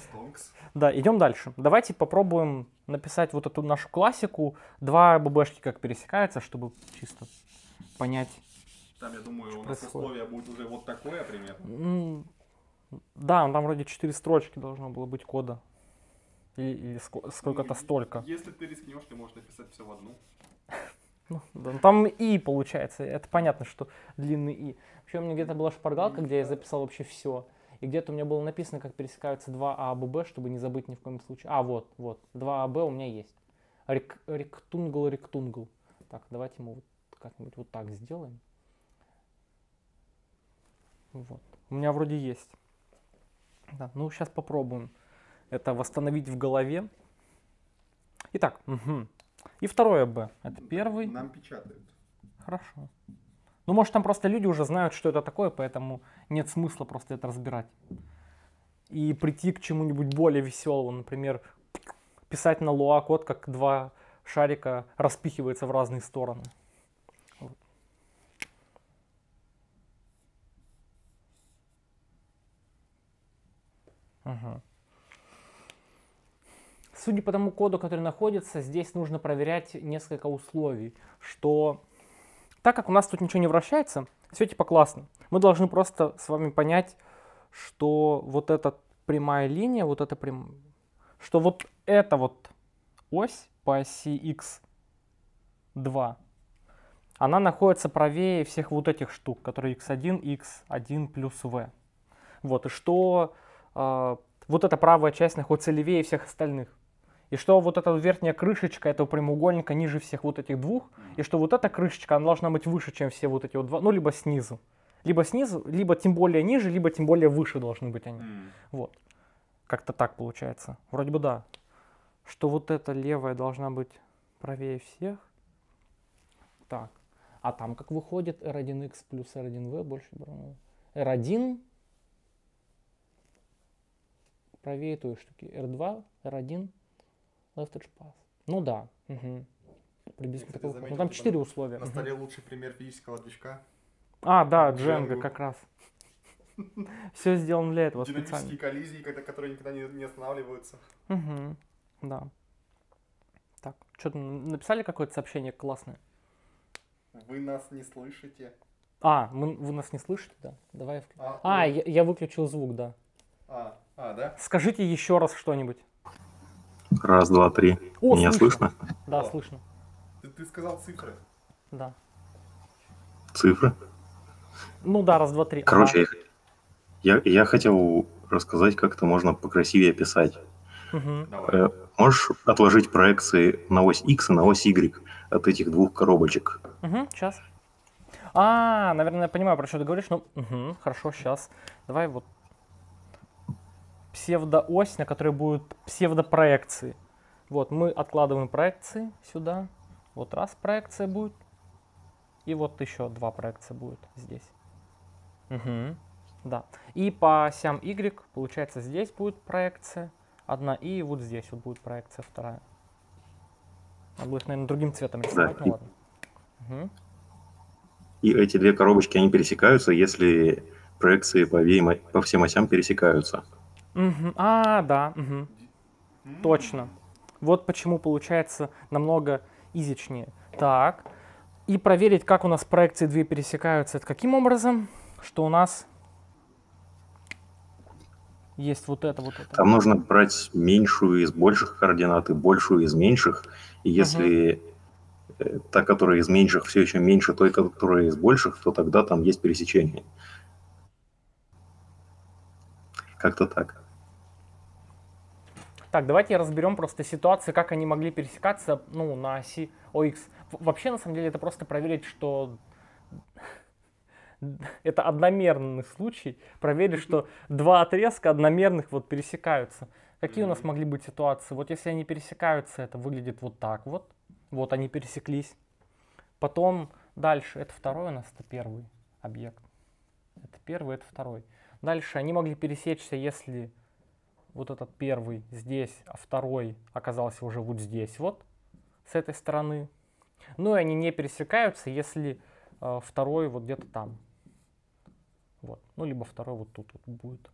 да, идем дальше. Давайте попробуем написать вот эту нашу классику. Два а ББшки как пересекаются, чтобы чисто понять. Там, я думаю, у нас происходит. условие будет уже вот такое примерно. Да, там вроде 4 строчки должно было быть кода. Или, или сколько-то столько. Если ты рискнешь, ты можешь написать все в одну. [laughs] Ну, да, ну, там и получается, это понятно, что длинный и. Вообще у меня где-то была шпаргалка, где я записал вообще все. И где-то у меня было написано, как пересекаются 2 А, Б, Б, чтобы не забыть ни в коем случае. А, вот, вот, 2 А, Б у меня есть. Рек, ректунгл, ректунгл. Так, давайте мы вот как-нибудь вот так сделаем. Вот. У меня вроде есть. Да, ну сейчас попробуем это восстановить в голове. Итак, угу. и второе Б. Это первый. Нам печатают. Хорошо. Ну, может, там просто люди уже знают, что это такое, поэтому нет смысла просто это разбирать. И прийти к чему-нибудь более веселому, например, писать на луа код, как два шарика распихиваются в разные стороны. Вот. Угу. Судя по тому коду, который находится, здесь нужно проверять несколько условий, что так как у нас тут ничего не вращается, все типа классно. Мы должны просто с вами понять, что вот эта прямая линия, вот эта прям, что вот эта вот ось по оси x2, она находится правее всех вот этих штук, которые x1, x1 плюс v. Вот, и что э, вот эта правая часть находится левее всех остальных и что вот эта верхняя крышечка этого прямоугольника ниже всех вот этих двух, и что вот эта крышечка, она должна быть выше, чем все вот эти вот два, ну, либо снизу. Либо снизу, либо тем более ниже, либо тем более выше должны быть они. Вот. Как-то так получается. Вроде бы да. Что вот эта левая должна быть правее всех. Так. А там как выходит R1X плюс R1V больше брано. R1 правее той штуки. R2, R1 Left Edge Path. Ну да. Угу. Приблизительно такого. Заметил, ну там четыре условия. На столе лучший пример физического движка. А, да, Дженга как раз. [laughs] Все сделано для этого Динамические специально. коллизии, которые никогда не, не останавливаются. Угу, да. Так, что-то написали какое-то сообщение классное? Вы нас не слышите. А, мы, вы нас не слышите, да? Давай я включу. А, а ну. я, я выключил звук, да. А, а, да? Скажите еще раз что-нибудь. Раз, два, три. О, Меня слышно? слышно? Да, слышно. Ты, ты сказал цифры. Да. Цифры? Ну да, раз, два, три. Короче, да. я, я хотел рассказать, как это можно покрасивее писать. Угу. Давай. Э, можешь отложить проекции на ось X и на ось Y от этих двух коробочек? Угу, сейчас. А, наверное, я понимаю, про что ты говоришь. Ну, угу, хорошо, сейчас. Давай вот псевдоось, на которой будут псевдопроекции. Вот, мы откладываем проекции сюда. Вот раз проекция будет. И вот еще два проекции будет здесь. Угу. Да. И по осям Y, получается, здесь будет проекция одна, и вот здесь вот будет проекция вторая. Надо будет, наверное, другим цветом рисовать, да. ну ладно. Угу. И эти две коробочки, они пересекаются, если проекции по, вей, по всем осям пересекаются. А, да, точно. Вот почему получается намного изичнее. Так, и проверить, как у нас проекции две пересекаются. Это каким образом? Что у нас есть вот это, вот это. Там нужно брать меньшую из больших координат и большую из меньших. И если угу. та, которая из меньших, все еще меньше той, которая из больших, то тогда там есть пересечение. Как-то так. Так, давайте разберем просто ситуацию, как они могли пересекаться ну, на оси OX. Вообще, на самом деле, это просто проверить, что [laughs] это одномерный случай, проверить, что два отрезка одномерных вот пересекаются. Какие у нас могли быть ситуации? Вот если они пересекаются, это выглядит вот так вот. Вот они пересеклись. Потом дальше, это второй у нас, это первый объект. Это первый, это второй. Дальше они могли пересечься, если вот этот первый здесь, а второй оказался уже вот здесь вот, с этой стороны. Ну и они не пересекаются, если э, второй вот где-то там. Вот. Ну, либо второй вот тут вот будет.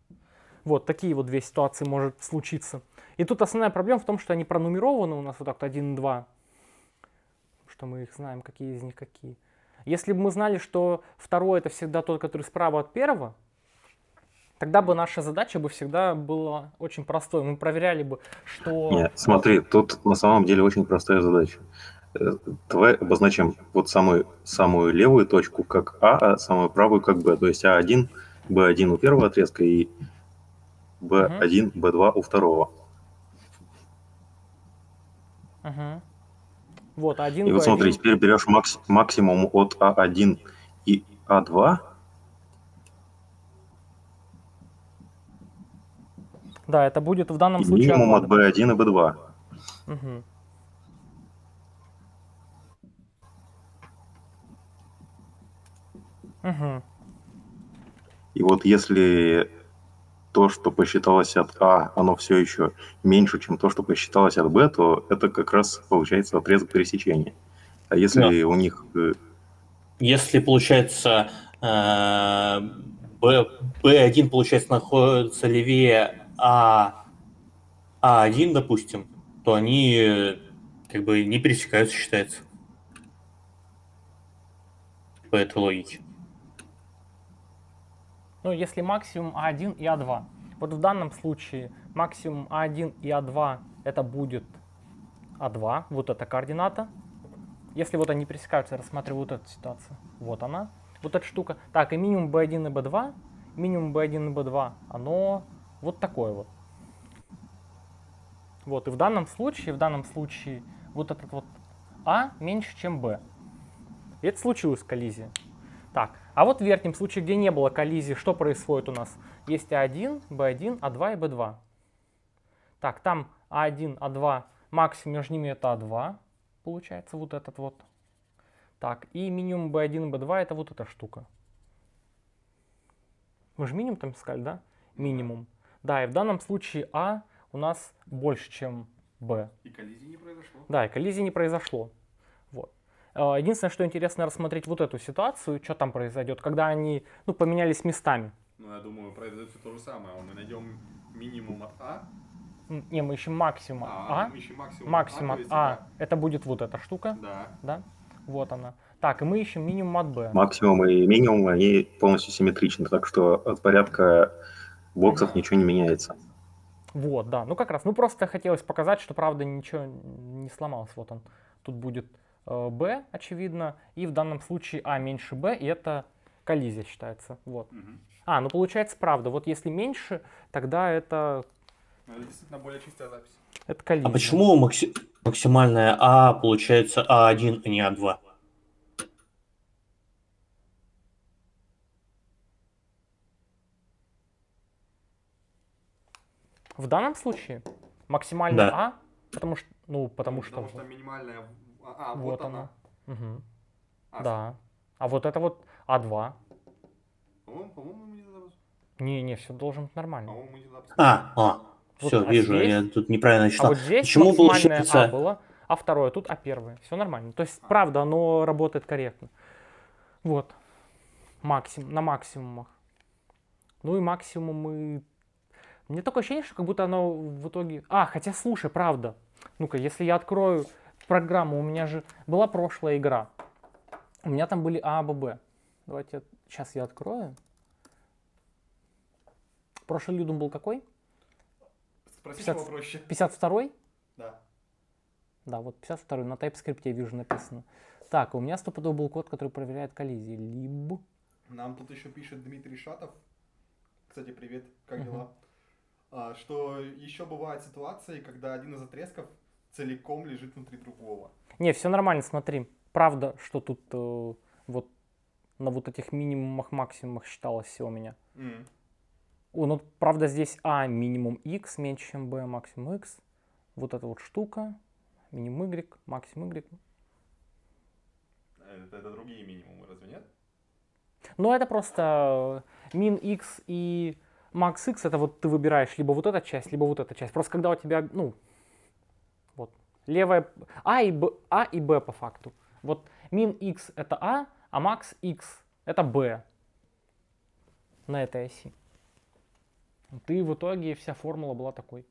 Вот такие вот две ситуации может случиться. И тут основная проблема в том, что они пронумерованы у нас вот так вот 1 и 2. Что мы их знаем, какие из них какие. Если бы мы знали, что второй это всегда тот, который справа от первого, тогда бы наша задача бы всегда была очень простой. Мы проверяли бы, что... Нет, смотри, тут на самом деле очень простая задача. Э, давай обозначим вот самую, самую левую точку как А, а самую правую как Б. То есть А1, Б1 у первого отрезка и Б 1 Б B2 у второго. Угу. Вот, 1, И B1. вот смотри, теперь берешь макс, максимум от А1 и А2, Да, это будет в данном и случае... Минимум от B1 и B2. Угу. Угу. И вот если то, что посчиталось от А, оно все еще меньше, чем то, что посчиталось от Б, то это как раз получается отрезок пересечения. А если да. у них... Э, если получается B1 э, получается находится левее а, а один допустим, то они как бы не пересекаются, считается. По этой логике. Ну, если максимум А1 и А2. Вот в данном случае максимум А1 и А2 это будет А2, вот эта координата. Если вот они пересекаются, рассматриваю вот эту ситуацию. Вот она, вот эта штука. Так, и минимум B1 и B2. Минимум B1 и B2, оно вот такое вот. Вот, и в данном случае, в данном случае вот этот вот А меньше, чем Б. это случилась коллизия. Так, а вот в верхнем случае, где не было коллизии, что происходит у нас? Есть А1, Б1, А2 и Б2. Так, там А1, А2, максимум между ними это А2, получается, вот этот вот. Так, и минимум B1, B2 это вот эта штука. Мы же минимум там искали, да? Минимум. Да, и в данном случае А у нас больше, чем Б. И коллизии не произошло. Да, и коллизии не произошло. Вот. А, единственное, что интересно рассмотреть вот эту ситуацию, что там произойдет, когда они ну, поменялись местами. Ну, я думаю, произойдет все то же самое. Мы найдем минимум от А. Не, мы ищем максимум а, а. Мы ищем максимум, максимум от А. а. Это... это будет вот эта штука. Да. Да. Вот она. Так, и мы ищем минимум от Б. Максимум и минимум, они полностью симметричны, так что от порядка в боксах ничего не меняется. Вот, да. Ну как раз. Ну просто хотелось показать, что правда ничего не сломалось. Вот он. Тут будет B, э, очевидно. И в данном случае a а меньше B, и это коллизия считается. Вот. А, ну получается правда. Вот если меньше, тогда это... Ну, это действительно более чистая запись. Это коллизия. А почему максимальная А получается А1, а не А2? В данном случае максимальное да. А, потому что, ну, потому, потому что... Потому что минимальное а, а, вот, вот она. она. Угу. А, да. А вот это вот А2. По-моему, по-моему, мы не задавали. Не, не, все должен быть нормально. По-моему, не задавали. А, а, вот, все, а вижу, здесь, я тут неправильно а читал. А вот здесь Почему получается... А было, а второе, тут А первое. Все нормально. То есть, а. правда, оно работает корректно. Вот. Максим, на максимумах. Ну и максимумы мне такое ощущение, что как будто оно в итоге... А, хотя слушай, правда. Ну-ка, если я открою программу, у меня же была прошлая игра. У меня там были А, Б, Б. Давайте сейчас я открою. Прошлый людом был какой? Спроси 50... проще. 52 Да. Да, вот 52-й, на TypeScript я вижу написано. Так, у меня стопудово был код, который проверяет коллизии. Либо... Нам тут еще пишет Дмитрий Шатов. Кстати, привет, как дела? Uh-huh. А, что еще бывают ситуации, когда один из отрезков целиком лежит внутри другого. Не, все нормально, смотри. Правда, что тут э, вот на вот этих минимумах, максимумах считалось все у меня. Mm. О, ну, правда, здесь А минимум x меньше, чем b максимум x. Вот эта вот штука. Минимум y, максимум y. Э, это, это другие минимумы, разве нет? Ну, это просто э, мин x и Max X это вот ты выбираешь либо вот эта часть, либо вот эта часть. Просто когда у тебя, ну, вот, левая, А и Б, а и Б по факту. Вот min X это А, а Max X это Б на этой оси. Ты в итоге вся формула была такой.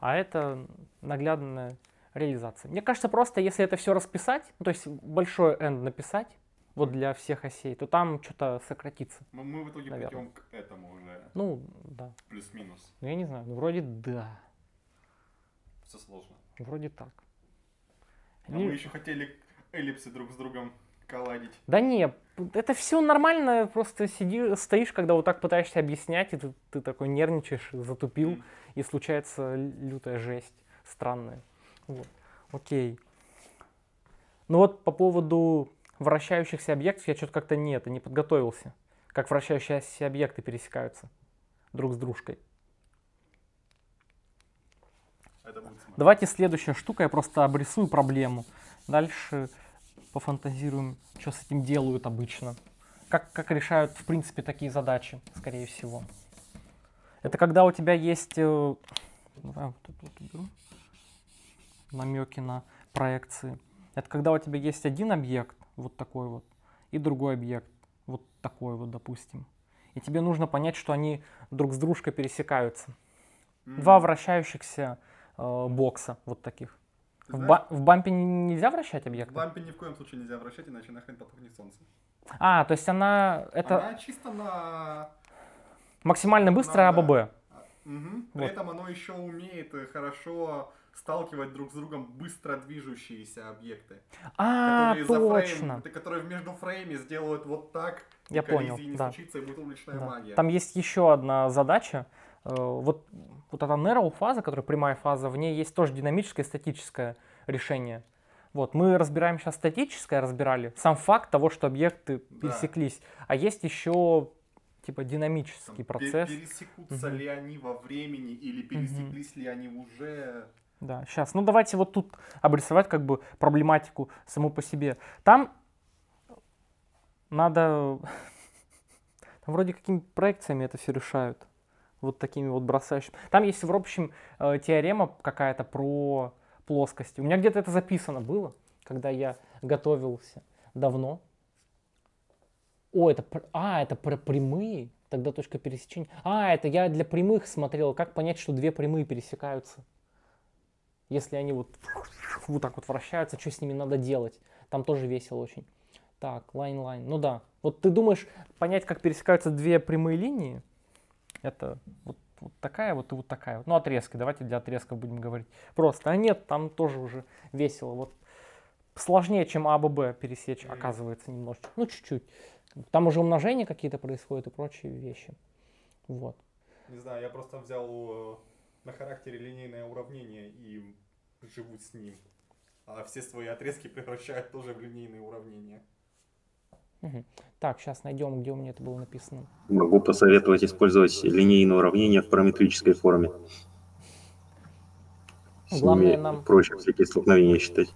А это наглядная реализация. Мне кажется, просто если это все расписать, ну, то есть большое N написать, вот для всех осей, то там что-то сократится. Мы, мы в итоге наверное. придем к этому уже. Ну, да. Плюс-минус. Ну, я не знаю, ну, вроде да. Все сложно. Вроде так. Они... А мы еще хотели эллипсы друг с другом коладить. Да не, это все нормально, просто сидишь, стоишь, когда вот так пытаешься объяснять, и ты, ты такой нервничаешь, затупил, mm. и случается лютая жесть, странная. Вот. Окей. Ну вот по поводу вращающихся объектов я что-то как-то нет, не подготовился. Как вращающиеся объекты пересекаются друг с дружкой. Давайте следующая штука, я просто обрисую проблему. Дальше пофантазируем, что с этим делают обычно. Как, как решают, в принципе, такие задачи, скорее всего. Это когда у тебя есть... Э, давай вот тут вот уберу. Намеки на проекции. Это когда у тебя есть один объект, вот такой вот, и другой объект, вот такой вот, допустим. И тебе нужно понять, что они друг с дружкой пересекаются. Mm-hmm. Два вращающихся э, бокса вот таких. Ты в, ба- в бампе нельзя вращать объекты? В бампе ни в коем случае нельзя вращать, иначе нахрен потухнет солнце. А, то есть она... Это... Она чисто на... Максимально быстрое на, АББ. Да. Угу. Вот. При этом оно еще умеет хорошо сталкивать друг с другом быстро движущиеся объекты. А, которые точно. Фрейм, которые в междуфрейме сделают вот так, я понял, не да. случится, и будет уличная да. магия. Там есть еще одна задача. Э, вот, вот эта narrow фаза, которая прямая фаза, в ней есть тоже динамическое и статическое решение. Вот, мы разбираем сейчас статическое, разбирали, сам факт того, что объекты пересеклись. Да. А есть еще типа динамический Там, процесс. Пересекутся угу. ли они во времени или пересеклись угу. ли они уже? да, сейчас. Ну, давайте вот тут обрисовать как бы проблематику саму по себе. Там надо... [laughs] Там вроде какими проекциями это все решают. Вот такими вот бросающими. Там есть, в общем, э, теорема какая-то про плоскости. У меня где-то это записано было, когда я готовился давно. О, это... А, это про прямые? Тогда точка пересечения. А, это я для прямых смотрел. Как понять, что две прямые пересекаются? Если они вот, [laughs] вот так вот вращаются, что с ними надо делать? Там тоже весело очень. Так, лайн-лайн. Ну да. Вот ты думаешь, понять, как пересекаются две прямые линии, это вот, вот такая вот и вот такая. Вот. Ну, отрезки, давайте для отрезка будем говорить. Просто, а нет, там тоже уже весело. Вот сложнее, чем А, Б, Б пересечь, оказывается, немножечко. Ну, чуть-чуть. Там уже умножения какие-то происходят и прочие вещи. Вот. Не знаю, я просто взял э, на характере линейное уравнение и живут с ним. А все свои отрезки превращают тоже в линейные уравнения. Так, сейчас найдем, где у меня это было написано. Могу посоветовать использовать линейные уравнения в параметрической форме. С ну, главное нам... проще всякие столкновения считать.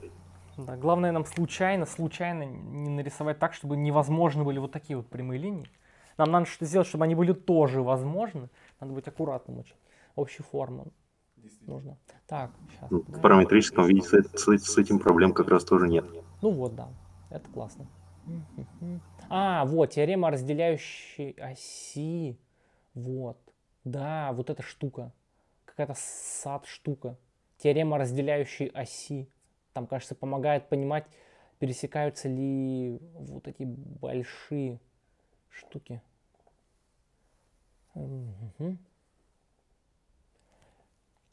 Да, главное нам случайно, случайно не нарисовать так, чтобы невозможны были вот такие вот прямые линии. Нам надо что-то сделать, чтобы они были тоже возможны. Надо быть аккуратным очень общую форму нужно. Так, сейчас. В ну, параметрическом виде с, с, с этим проблем как раз тоже нет. Ну вот, да. Это классно. А, вот, теорема разделяющей оси. Вот. Да, вот эта штука. Какая-то сад штука. Теорема разделяющей оси. Там, кажется, помогает понимать, пересекаются ли вот эти большие штуки.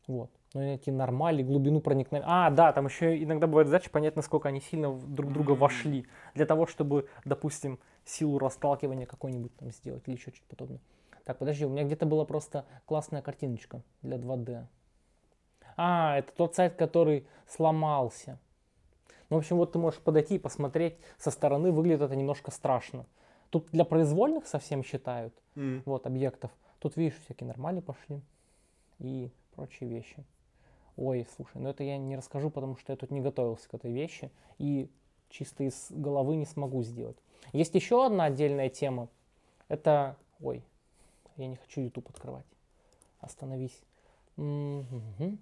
Вот. Но ну, найти нормали, глубину проникновения. А, да, там еще иногда бывает задача понять, насколько они сильно друг друга вошли. Для того, чтобы, допустим, силу расталкивания какой-нибудь там сделать или еще что-то подобное. Так, подожди, у меня где-то была просто классная картиночка для 2D. А, это тот сайт, который сломался. Ну, в общем, вот ты можешь подойти и посмотреть со стороны, выглядит это немножко страшно. Тут для произвольных совсем считают, mm. вот, объектов. Тут, видишь, всякие нормали пошли. И прочие вещи. Ой, слушай, но ну это я не расскажу, потому что я тут не готовился к этой вещи и чисто из головы не смогу сделать. Есть еще одна отдельная тема. Это... Ой, я не хочу YouTube открывать. Остановись. Угу.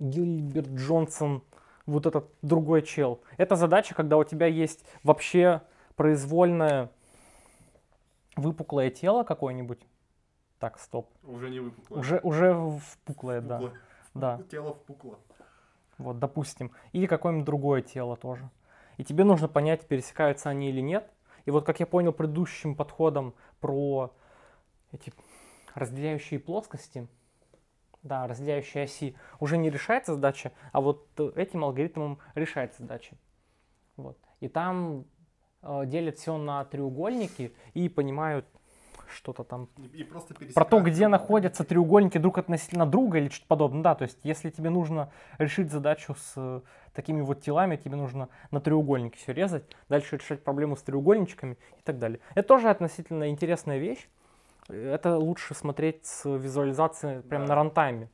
Гильберт Джонсон, вот этот другой чел. Это задача, когда у тебя есть вообще произвольное выпуклое тело какое-нибудь, так, стоп. Уже не выпуклое. Уже, уже впуклое, впуклое. да. да. [laughs] Тело впукло. Вот, допустим. Или какое-нибудь другое тело тоже. И тебе нужно понять, пересекаются они или нет. И вот, как я понял предыдущим подходом про эти разделяющие плоскости, да, разделяющие оси, уже не решается задача, а вот этим алгоритмом решается задача. Вот. И там э, делят все на треугольники и понимают, что-то там. И просто Про то, где находятся треугольники друг относительно друга или что-то подобное. Да, то есть если тебе нужно решить задачу с э, такими вот телами, тебе нужно на треугольнике все резать, дальше решать проблему с треугольничками и так далее. Это тоже относительно интересная вещь. Это лучше смотреть с визуализацией прямо да. на рантайме.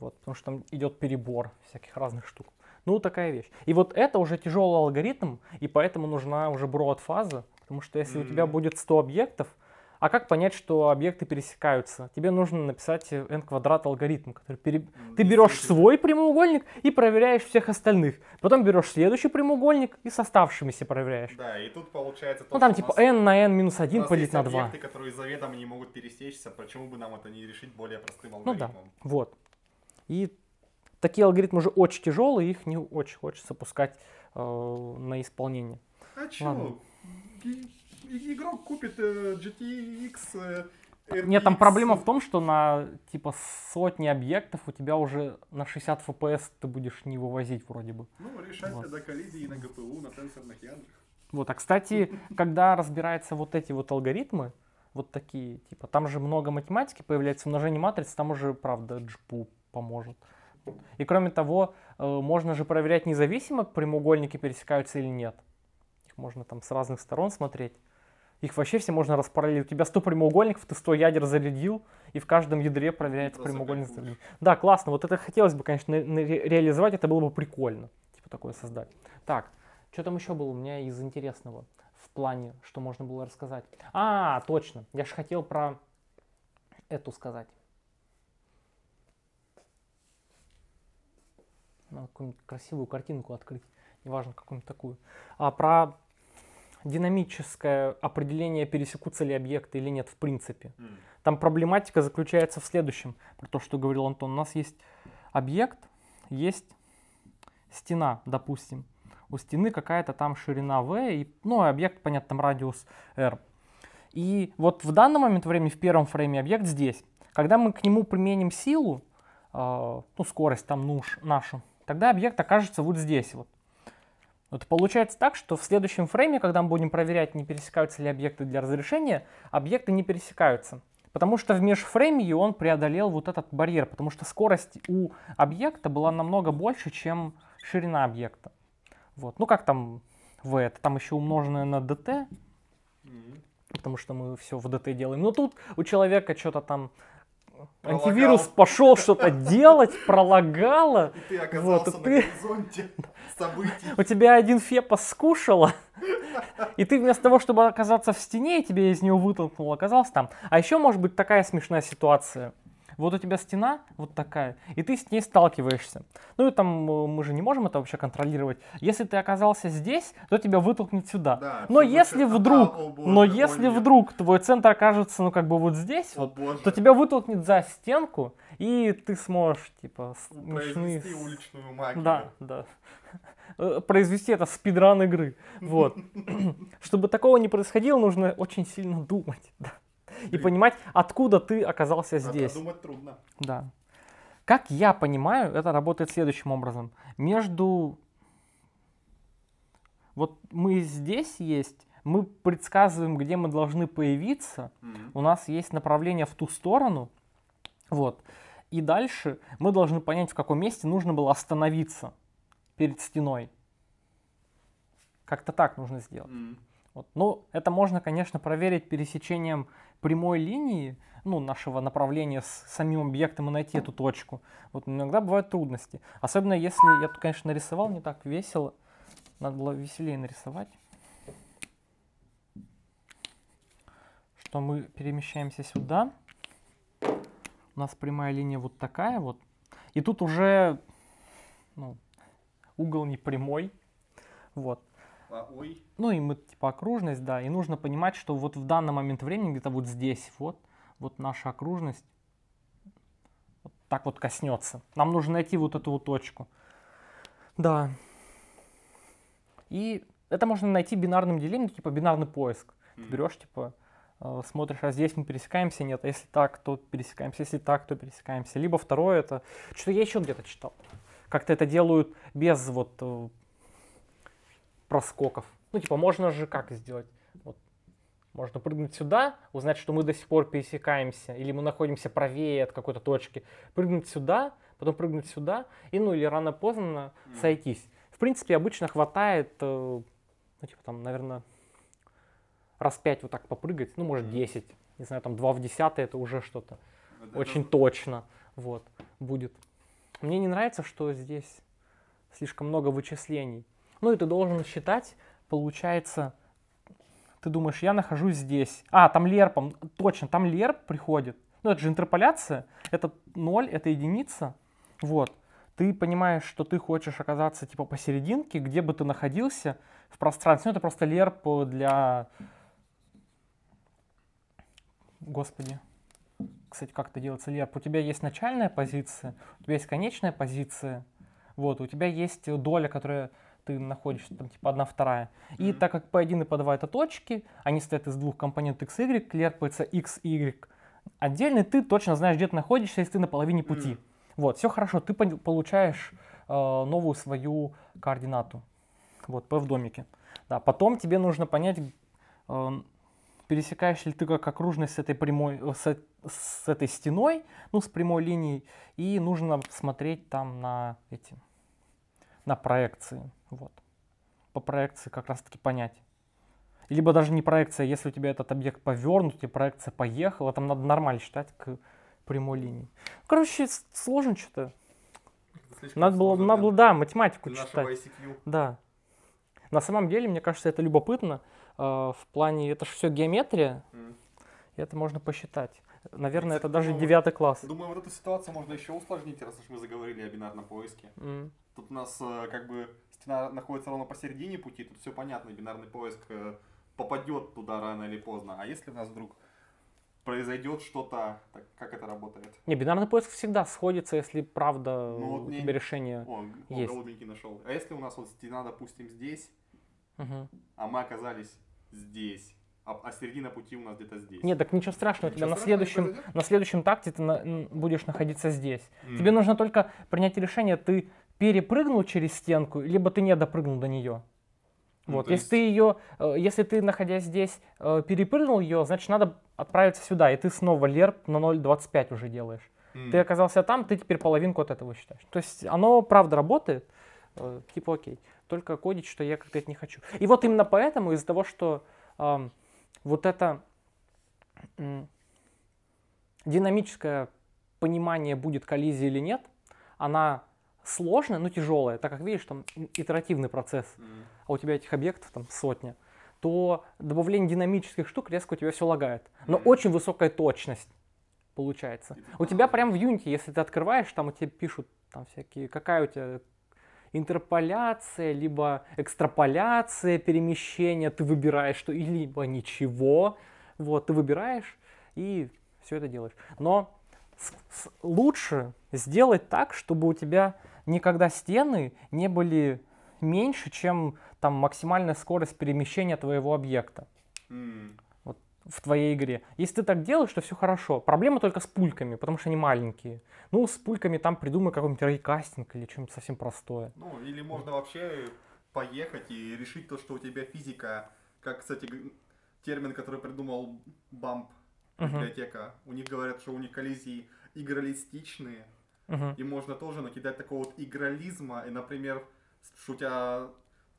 Вот, потому что там идет перебор всяких разных штук. Ну, такая вещь. И вот это уже тяжелый алгоритм, и поэтому нужна уже брод-фаза, потому что если mm-hmm. у тебя будет 100 объектов, а как понять, что объекты пересекаются? Тебе нужно написать n квадрат алгоритм, который пере... ну, ты берешь свой прямоугольник и проверяешь всех остальных, потом берешь следующий прямоугольник и с оставшимися проверяешь. Да, и тут получается. То, ну там типа нас... n на n минус один поделить на 2. Объекты, которые заведомо не могут пересечься, почему бы нам это не решить более простым алгоритмом? Ну да, вот. И такие алгоритмы уже очень тяжелые, их не очень хочется пускать э, на исполнение. А чего? игрок купит э, GTX RTX. Э, нет, там проблема в том, что на типа сотни объектов у тебя уже на 60 FPS ты будешь не вывозить вроде бы. Ну, решать вот. тогда коллизии на ГПУ, на сенсорных ядрах. Вот, а кстати, [laughs] когда разбираются вот эти вот алгоритмы, вот такие, типа, там же много математики появляется, умножение матриц, там уже, правда, GPU поможет. И кроме того, э, можно же проверять независимо, прямоугольники пересекаются или нет. Их можно там с разных сторон смотреть. Их вообще все можно распараллелить. У тебя 100 прямоугольников, ты 100 ядер зарядил, и в каждом ядре проверяется прямоугольность. Да, классно. Вот это хотелось бы, конечно, ре реализовать. Это было бы прикольно. Типа такое создать. Так, что там еще было у меня из интересного в плане, что можно было рассказать? А, точно. Я же хотел про эту сказать. Надо какую-нибудь красивую картинку открыть. Неважно, какую-нибудь такую. А про динамическое определение, пересекутся ли объекты или нет в принципе. Там проблематика заключается в следующем, про то, что говорил Антон. У нас есть объект, есть стена, допустим. У стены какая-то там ширина v, и, ну, объект, понятно, там радиус r. И вот в данный момент времени, в первом фрейме, объект здесь. Когда мы к нему применим силу, э, ну, скорость там нашу, тогда объект окажется вот здесь вот. Вот получается так, что в следующем фрейме, когда мы будем проверять, не пересекаются ли объекты для разрешения, объекты не пересекаются. Потому что в межфрейме он преодолел вот этот барьер, потому что скорость у объекта была намного больше, чем ширина объекта. Вот. Ну как там в это там еще умноженное на dt, потому что мы все в dt делаем. Но тут у человека что-то там Пролагал. Антивирус пошел что-то делать, пролагало. И ты оказался вот, и ты... горизонте [laughs] событий. У тебя один фепа скушала, [laughs] и ты вместо того, чтобы оказаться в стене, тебе из нее вытолкнул оказался там. А еще может быть такая смешная ситуация. Вот у тебя стена вот такая, и ты с ней сталкиваешься. Ну и там э, мы же не можем это вообще контролировать. Если ты оказался здесь, то тебя вытолкнет сюда. Да, но если вдруг, попал, а, боже, но если нет. вдруг твой центр окажется, ну как бы вот здесь, о, вот, то тебя вытолкнет за стенку, и ты сможешь типа произвести ну, уличную магию. Да, да э, произвести это спидран игры. Вот. [laughs] Чтобы такого не происходило, нужно очень сильно думать и понимать, откуда ты оказался здесь. Думать трудно. Да. Как я понимаю, это работает следующим образом. Между... Вот мы здесь есть, мы предсказываем, где мы должны появиться, mm-hmm. у нас есть направление в ту сторону, вот. И дальше мы должны понять, в каком месте нужно было остановиться перед стеной. Как-то так нужно сделать. Mm. -hmm. Вот. Ну, это можно, конечно, проверить пересечением прямой линии ну, нашего направления с самим объектом и найти эту точку. Вот иногда бывают трудности. Особенно если я тут, конечно, нарисовал не так весело. Надо было веселее нарисовать. Что мы перемещаемся сюда. У нас прямая линия вот такая вот. И тут уже ну, угол не прямой. Вот. А, ой. Ну и мы типа окружность, да, и нужно понимать, что вот в данный момент времени где-то вот здесь вот, вот наша окружность вот так вот коснется. Нам нужно найти вот эту вот точку. Да. И это можно найти бинарным делением, типа бинарный поиск. Ты берешь, типа, э, смотришь, а здесь мы пересекаемся, нет, а если так, то пересекаемся, если так, то пересекаемся. Либо второе, это что-то я еще где-то читал. Как-то это делают без вот э, проскоков. Ну, типа, можно же как сделать? Вот. Можно прыгнуть сюда, узнать, что мы до сих пор пересекаемся, или мы находимся правее от какой-то точки. Прыгнуть сюда, потом прыгнуть сюда, и, ну, или рано-поздно сойтись. В принципе, обычно хватает, э, ну, типа, там, наверное, раз пять вот так попрыгать, ну, может, 10. Не знаю, там, 2 в 10 это уже что-то вот очень это... точно, вот, будет. Мне не нравится, что здесь слишком много вычислений. Ну и ты должен считать, получается, ты думаешь, я нахожусь здесь. А, там лерпом, точно, там лерп приходит. Ну это же интерполяция, это 0, это единица. Вот. Ты понимаешь, что ты хочешь оказаться типа посерединке, где бы ты находился в пространстве. Ну это просто лерп для... Господи, кстати, как это делается, лерп. У тебя есть начальная позиция, у тебя есть конечная позиция, вот, у тебя есть доля, которая ты находишься там типа одна вторая И так как P1 и P2 это точки, они состоят из двух компонент X, Y, клерпается X Y отдельный, ты точно знаешь, где ты находишься, если ты на половине пути. Вот, все хорошо, ты получаешь э, новую свою координату. Вот, P в домике. Да, потом тебе нужно понять, э, пересекаешь ли ты как окружность с этой прямой, э, с, с этой стеной, ну, с прямой линией, и нужно смотреть там на эти, на проекции. Вот. По проекции как раз таки понять. Либо даже не проекция, а если у тебя этот объект повернут, и проекция поехала, там надо нормально считать к прямой линии. Короче, сложно что-то. Надо было, сложно, надо было, да, математику читать. ICQ. Да. На самом деле, мне кажется, это любопытно. Э, в плане, это же все геометрия, mm. и это можно посчитать. Наверное, Ведь, это даже девятый класс. Думаю, вот эту ситуацию можно еще усложнить, раз уж мы заговорили о бинарном поиске. Mm. Тут у нас э, как бы стена находится ровно посередине пути, тут все понятно, бинарный поиск э, попадет туда рано или поздно. А если у нас вдруг произойдет что-то, как это работает? Не, бинарный поиск всегда сходится, если правда ну, вот у тебя решение О, есть. голубенький нашел. А если у нас вот стена, допустим, здесь, угу. а мы оказались здесь, а, а середина пути у нас где-то здесь. Нет, так ничего страшного, ничего тебя страшного на, следующем, на следующем такте ты на, будешь находиться здесь. Mm. Тебе нужно только принять решение, ты перепрыгнул через стенку, либо ты не допрыгнул до нее. Ну, если есть... ты ее, э, если ты, находясь здесь, э, перепрыгнул ее, значит, надо отправиться сюда, и ты снова лерп на 0.25 уже делаешь. Mm. Ты оказался там, ты теперь половинку от этого считаешь. То есть оно, правда, работает, э, типа окей. Только кодить, что я как-то это не хочу. И вот именно поэтому, из-за того, что вот это динамическое понимание, будет коллизия или нет, она сложная, но тяжелая, так как видишь, там итеративный процесс, а у тебя этих объектов там сотня, то добавление динамических штук резко у тебя все лагает. Но очень высокая точность получается. У тебя прям в Unity, если ты открываешь, там у тебя пишут там всякие, какая у тебя интерполяция, либо экстраполяция перемещения, ты выбираешь, что и либо ничего, вот, ты выбираешь и все это делаешь. Но с, с, лучше сделать так, чтобы у тебя никогда стены не были меньше, чем там максимальная скорость перемещения твоего объекта. Mm в твоей игре. Если ты так делаешь, то все хорошо. Проблема только с пульками, потому что они маленькие. Ну, с пульками там придумай какой-нибудь рейкастинг или что-нибудь совсем простое. Ну, или можно вообще поехать и решить то, что у тебя физика, как, кстати, термин, который придумал Бамп, библиотека. Uh-huh. У них говорят, что у них коллизии игролистичные, uh-huh. и можно тоже накидать такого вот игролизма, и, например, что у тебя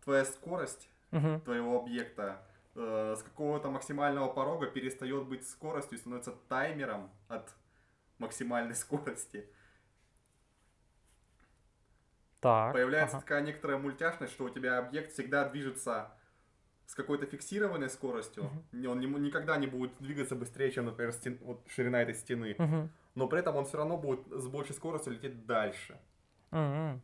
твоя скорость uh-huh. твоего объекта Э, с какого-то максимального порога перестает быть скоростью и становится таймером от максимальной [laughs] скорости. Так, Появляется ага. такая некоторая мультяшность, что у тебя объект всегда движется с какой-то фиксированной скоростью. Угу. Он не, никогда не будет двигаться быстрее, чем, например, стен, вот, ширина этой стены. Угу. Но при этом он все равно будет с большей скоростью лететь дальше. Угу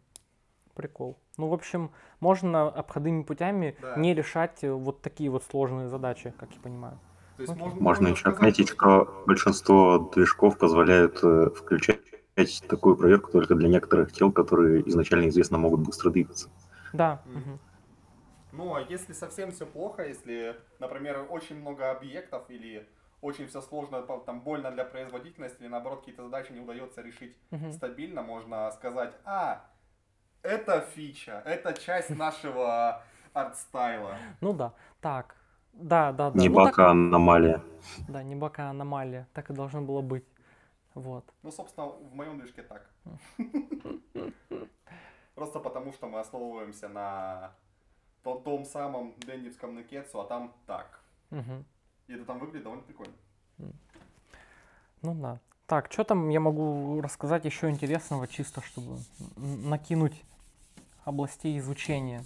прикол. Ну, в общем, можно обходными путями да. не решать э, вот такие вот сложные задачи, как я понимаю. То есть можно, можно еще отметить, что большинство движков позволяют э, включать такую проверку только для некоторых тел, которые изначально известно могут быстро двигаться. Да. Mm. Угу. Ну, а если совсем все плохо, если, например, очень много объектов или очень все сложно, там больно для производительности, или наоборот какие-то задачи не удается решить угу. стабильно, можно сказать, а, это фича, это часть [laughs] нашего арт-стайла. Ну да, так, да, да, да. Не ну, бока так... аномалия. Да, не бока аномалия, так и должно было быть. Вот. Ну, собственно, в моем движке так. [laughs] Просто потому, что мы основываемся на том, самом дендивском накетсу, а там так. И это там выглядит довольно прикольно. Ну да. Так, что там я могу рассказать еще интересного, чисто чтобы накинуть областей изучения.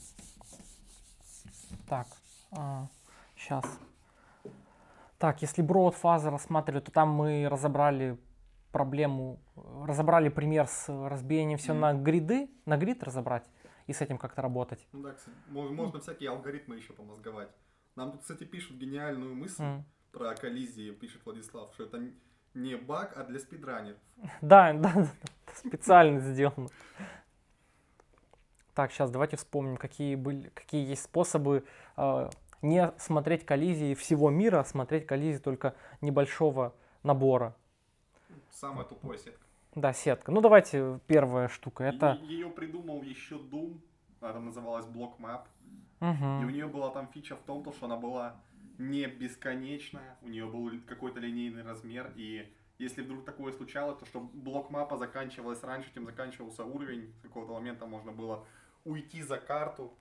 Так, а, сейчас. Так, если Broad Father рассматривать, то там мы разобрали проблему, разобрали пример с разбиением все mm на гриды, на грид разобрать и с этим как-то работать. Ну да, кстати, можно всякие алгоритмы еще помозговать. Нам тут, кстати, пишут гениальную мысль mm. про коллизии, пишет Владислав, что это не баг, а для спидранеров. [laughs] да, да, специально сделано. Так, сейчас давайте вспомним, какие, были, какие есть способы э, не смотреть коллизии всего мира, а смотреть коллизии только небольшого набора. Самая тупая сетка. Да, сетка. Ну, давайте э, первая штука. Это... Е- ее придумал еще Doom, она называлась Block Map. Угу. И у нее была там фича в том, что она была не бесконечная, у нее был какой-то линейный размер, и если вдруг такое случалось, то что блок мапа заканчивалось раньше, чем заканчивался уровень, с какого-то момента можно было уйти за карту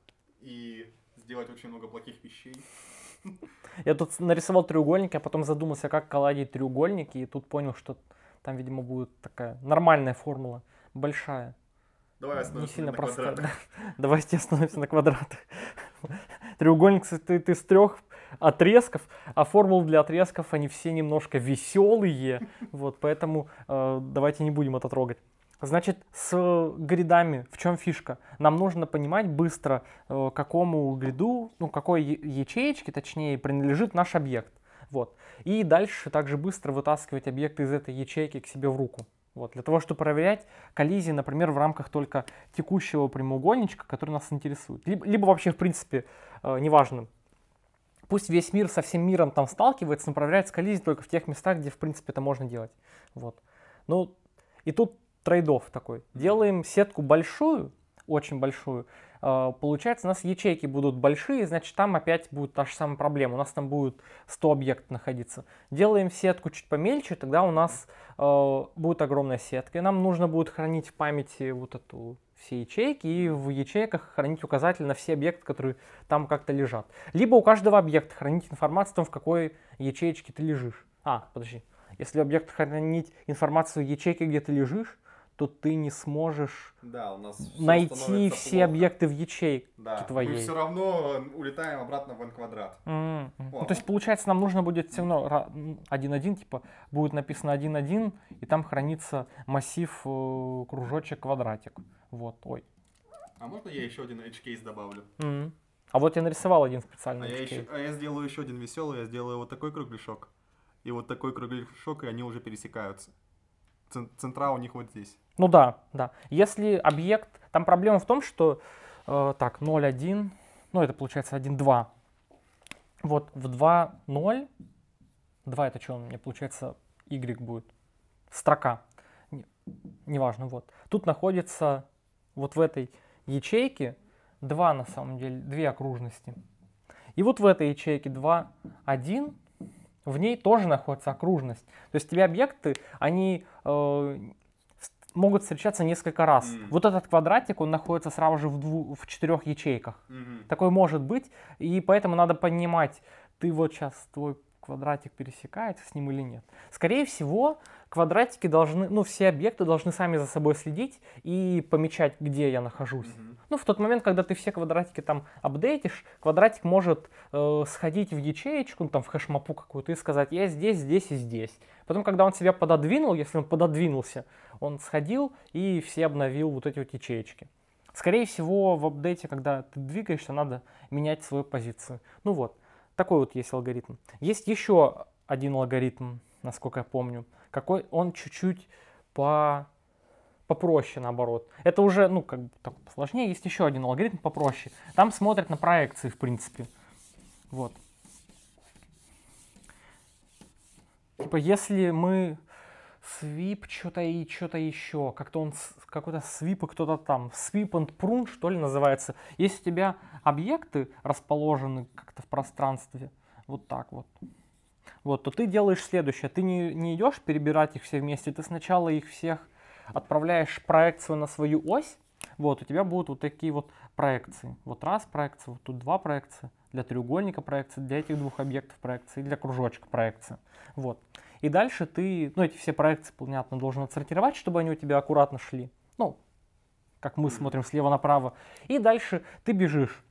и сделать очень много плохих вещей. Я тут нарисовал треугольник, а потом задумался, как колодить треугольники, и тут понял, что там, видимо, будет такая нормальная формула, большая. Давай остановимся не сильно на простая. квадратах. Давайте остановимся на квадратах. Треугольник состоит из трех отрезков, а формулы для отрезков, они все немножко веселые, вот, поэтому э, давайте не будем это трогать. Значит, с гридами. в чем фишка? Нам нужно понимать быстро, э, какому гриду, ну, какой ячеечке, точнее, принадлежит наш объект. Вот. И дальше также быстро вытаскивать объекты из этой ячейки к себе в руку. Вот, для того, чтобы проверять коллизии, например, в рамках только текущего прямоугольничка, который нас интересует. Либо, либо вообще, в принципе, э, неважно. Пусть весь мир со всем миром там сталкивается, но проверяется коллизии только в тех местах, где, в принципе, это можно делать. Вот. Ну, и тут трейдов такой. Делаем сетку большую, очень большую. А, получается, у нас ячейки будут большие, значит, там опять будет та же самая проблема. У нас там будет 100 объектов находиться. Делаем сетку чуть помельче, тогда у нас э, будет огромная сетка. И нам нужно будет хранить в памяти вот эту все ячейки и в ячейках хранить указатель на все объекты, которые там как-то лежат. Либо у каждого объекта хранить информацию о том, в какой ячейке ты лежишь. А, подожди. Если объект хранить информацию в ячейке, где ты лежишь, то ты не сможешь да, у нас найти все плохо. объекты в ячейке да. твоей. Мы все равно э, улетаем обратно в n квадрат. Mm-hmm. Ну, то есть получается нам нужно будет все равно 1.1, типа будет написано 1.1, и там хранится массив э, кружочек квадратик. Вот, ой. А можно я еще один edge case добавлю? Mm-hmm. А вот я нарисовал один специальный. А я, еще, а я сделаю еще один веселый, я сделаю вот такой кругляшок и вот такой кругляшок, и они уже пересекаются центра у них вот здесь. Ну да, да. Если объект... Там проблема в том, что... Э, так, 0,1... Ну, это получается 1,2. Вот в 2,0... 2 это что? у меня получается y будет. Строка. Не Неважно, вот. Тут находится вот в этой ячейке два, на самом деле, две окружности. И вот в этой ячейке 2, 1, в ней тоже находится окружность. То есть тебе объекты, они э, могут встречаться несколько раз. Mm. Вот этот квадратик, он находится сразу же в, дву- в четырех ячейках. Mm-hmm. Такое может быть, и поэтому надо понимать, ты вот сейчас твой квадратик пересекается с ним или нет. Скорее всего, квадратики должны, ну, все объекты должны сами за собой следить и помечать, где я нахожусь. Mm-hmm. Ну, в тот момент, когда ты все квадратики там апдейтишь, квадратик может э, сходить в ячеечку, ну, там, в хэшмапу какую-то и сказать, я здесь, здесь и здесь. Потом, когда он себя пододвинул, если он пододвинулся, он сходил и все обновил вот эти вот ячеечки. Скорее всего, в апдейте, когда ты двигаешься, надо менять свою позицию. Ну вот, такой вот есть алгоритм. Есть еще один алгоритм, насколько я помню – какой он чуть-чуть по попроще наоборот. Это уже, ну, как бы так сложнее. Есть еще один алгоритм попроще. Там смотрят на проекции, в принципе. Вот. Типа, если мы свип, что-то и что-то еще, как-то он, какой-то свип и кто-то там, свип and prune, что ли, называется. Если у тебя объекты расположены как-то в пространстве, вот так вот вот, то ты делаешь следующее. Ты не, не идешь перебирать их все вместе, ты сначала их всех отправляешь проекцию на свою ось, вот, у тебя будут вот такие вот проекции. Вот раз проекция, вот тут два проекции. Для треугольника проекции, для этих двух объектов проекции, для кружочка проекции. Вот. И дальше ты, ну, эти все проекции, понятно, должен отсортировать, чтобы они у тебя аккуратно шли. Ну, как мы смотрим слева направо. И дальше ты бежишь.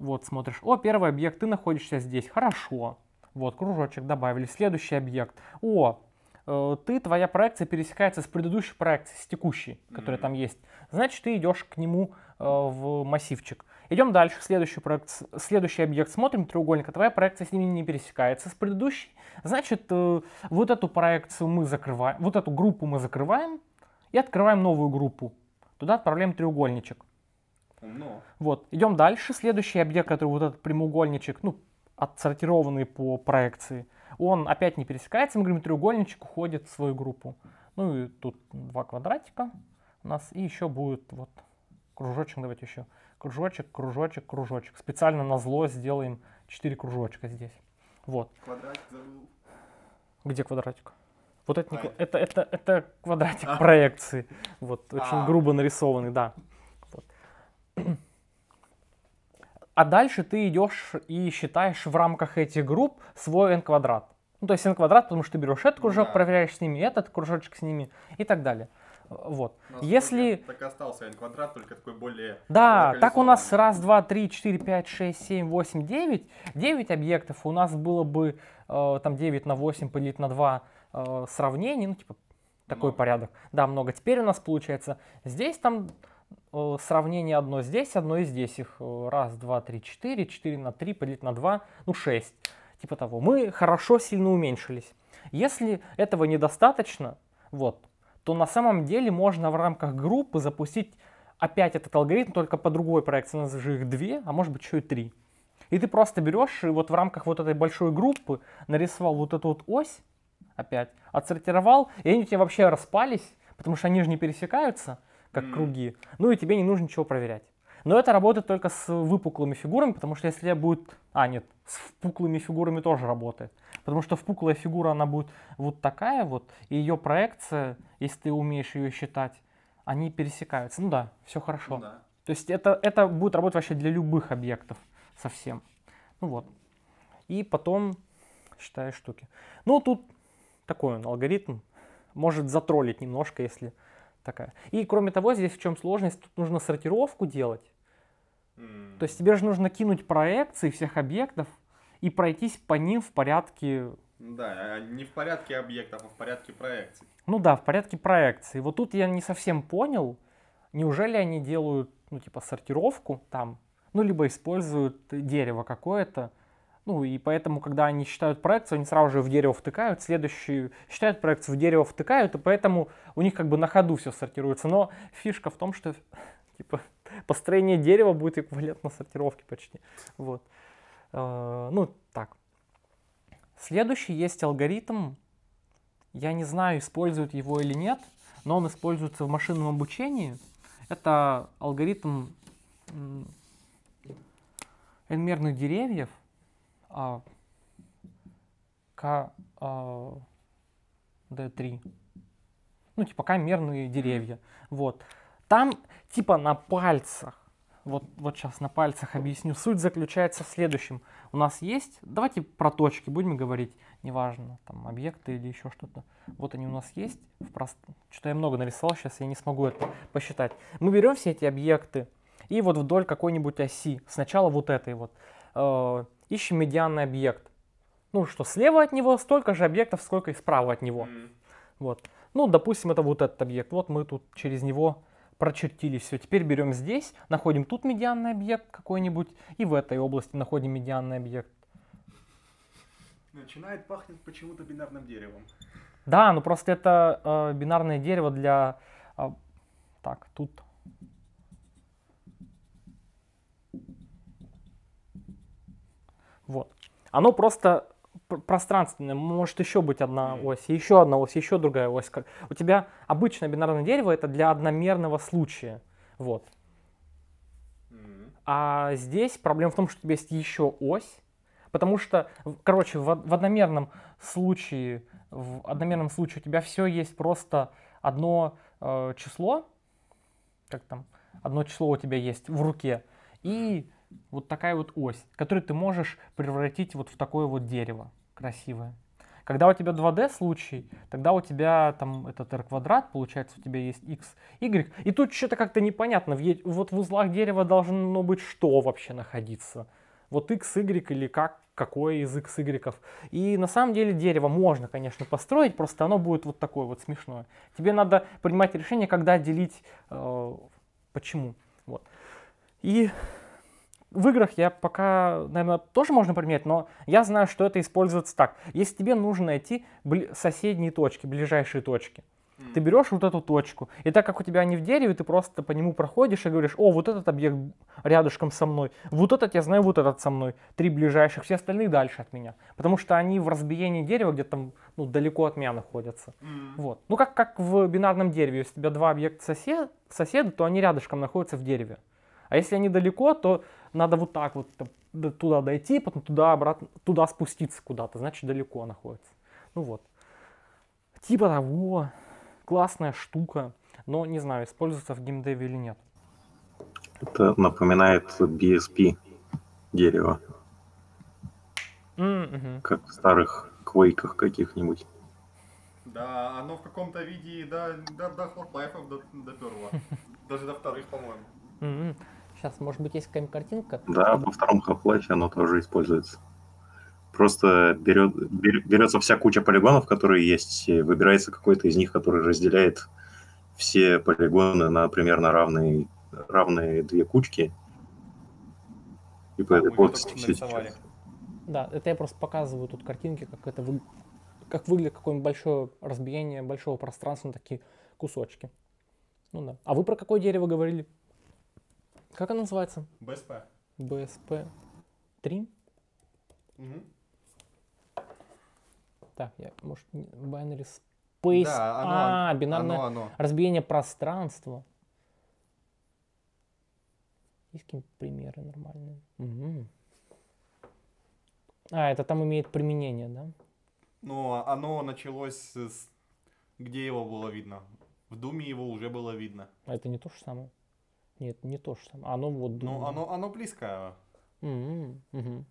Вот, смотришь, о, первый объект, ты находишься здесь, хорошо. Вот, кружочек добавили. Следующий объект. О, э, ты, твоя проекция пересекается с предыдущей проекцией, с текущей, которая mm-hmm. там есть. Значит, ты идешь к нему э, в массивчик. Идем дальше, следующий, проект, следующий объект смотрим, треугольник, а твоя проекция с ними не пересекается с предыдущей. Значит, э, вот эту проекцию мы закрываем, вот эту группу мы закрываем и открываем новую группу. Туда отправляем треугольничек. Умно. Вот, идем дальше. Следующий объект, который вот этот прямоугольничек, ну, отсортированный по проекции, он опять не пересекается, мы говорим, треугольничек уходит в свою группу. Ну и тут два квадратика у нас, и еще будет вот кружочек, давайте еще кружочек, кружочек, кружочек. Специально на зло сделаем 4 кружочка здесь. Вот. Квадратик Где квадратик? Вот это, не, это, это, это квадратик а. проекции. Вот, очень а. грубо нарисованный, да. Вот. А дальше ты идешь и считаешь в рамках этих групп свой n квадрат. Ну, то есть n квадрат, потому что ты берешь этот кружок, да. проверяешь с ними этот кружочек с ними и так далее. Вот. Если... Так остался n квадрат, только такой более... Да, так у нас раз, два, три, четыре, пять, шесть, семь, восемь, девять, девять объектов. У нас было бы э, там 9 на 8 поделить на 2 э, сравнений, ну, типа, такой много. порядок. Да, много. Теперь у нас получается здесь там Э, сравнение одно здесь, одно и здесь. Их э, раз, два, три, четыре, четыре на три поделить на два, ну шесть, типа того. Мы хорошо сильно уменьшились. Если этого недостаточно, вот, то на самом деле можно в рамках группы запустить опять этот алгоритм, только по другой проекции, назови их две, а может быть еще и три. И ты просто берешь и вот в рамках вот этой большой группы нарисовал вот эту вот ось, опять, отсортировал, и они у тебя вообще распались, потому что они же не пересекаются, как mm. круги. Ну и тебе не нужно ничего проверять. Но это работает только с выпуклыми фигурами, потому что если будет... А, нет, с впуклыми фигурами тоже работает. Потому что впуклая фигура, она будет вот такая вот, и ее проекция, если ты умеешь ее считать, они пересекаются. Ну да, все хорошо. Ну, да. То есть это, это будет работать вообще для любых объектов совсем. Ну вот. И потом считаю штуки. Ну, тут такой он алгоритм. Может затроллить немножко, если такая. И кроме того, здесь в чем сложность? Тут нужно сортировку делать. Mm. То есть тебе же нужно кинуть проекции всех объектов и пройтись по ним в порядке... Да, а не в порядке объектов, а в порядке проекций. Ну да, в порядке проекций. Вот тут я не совсем понял, неужели они делают, ну типа, сортировку там, ну либо используют дерево какое-то, ну и поэтому, когда они считают проекцию, они сразу же в дерево втыкают, следующую считают проекцию, в дерево втыкают, и поэтому у них как бы на ходу все сортируется. Но фишка в том, что [laughs] типа построение дерева будет эквивалентно сортировке почти. Вот. А, ну, так. Следующий есть алгоритм. Я не знаю, используют его или нет, но он используется в машинном обучении. Это алгоритм n-мерных деревьев – а, к а, d3. Ну, типа камерные деревья. Вот. Там, типа, на пальцах, вот, вот сейчас на пальцах объясню, суть заключается в следующем. У нас есть, давайте про точки будем говорить, неважно, там, объекты или еще что-то. Вот они у нас есть. В прост... что я много нарисовал, сейчас я не смогу это посчитать. Мы берем все эти объекты и вот вдоль какой-нибудь оси. Сначала вот этой вот э, ищем медианный объект. Ну, что слева от него столько же объектов, сколько и справа от него. Вот. Ну, допустим, это вот этот объект. Вот мы тут через него прочертили все. Теперь берем здесь, находим тут медианный объект какой-нибудь, и в этой области находим медианный объект. Начинает пахнуть почему-то бинарным деревом. Да, ну просто это э, бинарное дерево для... Э, так, тут Вот. Оно просто пространственное, может еще быть одна mm. ось, еще одна ось, еще другая ось. У тебя обычное бинарное дерево это для одномерного случая. Вот. А здесь проблема в том, что у тебя есть еще ось, потому что, короче, в, в одномерном случае, в одномерном случае у тебя все есть просто одно э, число, как там, одно число у тебя есть в руке, и вот такая вот ось, которую ты можешь превратить вот в такое вот дерево красивое. Когда у тебя 2D случай, тогда у тебя там этот R квадрат, получается, у тебя есть X, Y. И тут что-то как-то непонятно. Вот в узлах дерева должно быть что вообще находиться? Вот X, Y или как, какой из X, Y. И на самом деле дерево можно, конечно, построить, просто оно будет вот такое вот смешное. Тебе надо принимать решение, когда делить, э, почему. Вот. И в играх я пока, наверное, тоже можно применять, но я знаю, что это используется так. Если тебе нужно найти соседние точки, ближайшие точки, ты берешь вот эту точку, и так как у тебя они в дереве, ты просто по нему проходишь и говоришь, о, вот этот объект рядышком со мной, вот этот я знаю, вот этот со мной, три ближайших, все остальные дальше от меня. Потому что они в разбиении дерева где-то там ну, далеко от меня находятся. Mm-hmm. Вот. Ну как, как в бинарном дереве, если у тебя два объекта сосед, соседа, то они рядышком находятся в дереве. mm а если они далеко, то надо вот так вот туда дойти, потом туда обратно, туда спуститься куда-то, значит далеко находится. Ну вот. Типа того, классная штука, но не знаю, используется в геймдеве или нет. Это напоминает BSP дерево. Mm-hmm. Как в старых квейках каких-нибудь. Да, оно в каком-то виде до, до, до Half-Life доперло. Даже до вторых, по-моему. Mm-hmm. Сейчас, может быть, есть какая-нибудь картинка? Да, во втором Half-Life оно тоже используется. Просто берет, берется вся куча полигонов, которые есть, и выбирается какой-то из них, который разделяет все полигоны на примерно равные, равные две кучки. И по этой плоскости все Да, это я просто показываю тут картинки, как это вы... как выглядит какое-нибудь большое разбиение большого пространства на такие кусочки. Ну да. А вы про какое дерево говорили? Как она называется? БСП. БСП. Три? Угу. Так, я, может, binary space. Да, оно, а, бинарное оно, оно. разбиение пространства. Есть какие-нибудь примеры нормальные? Угу. А, это там имеет применение, да? Ну, оно началось с... Где его было видно? В Думе его уже было видно. А это не то же самое? Нет, не то, что там. Оно вот... Ну, оно, оно близко. mm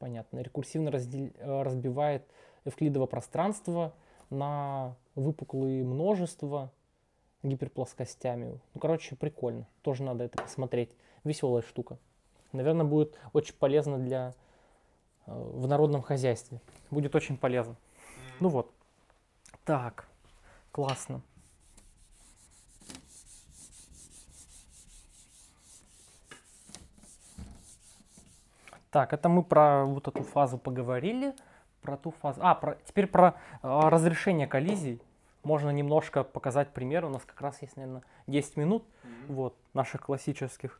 Понятно. Рекурсивно раздел... Э, разбивает эвклидово пространство на выпуклые множества гиперплоскостями. Ну, короче, прикольно. Тоже надо это посмотреть. Веселая штука. Наверное, будет очень полезно для э, в народном хозяйстве. Будет очень полезно. Ну вот. Так классно. Так, это мы про вот эту фазу поговорили, про ту фазу. А, про, теперь про э, разрешение коллизий. Можно немножко показать пример. У нас как раз есть, наверное, 10 минут mm-hmm. вот, наших классических.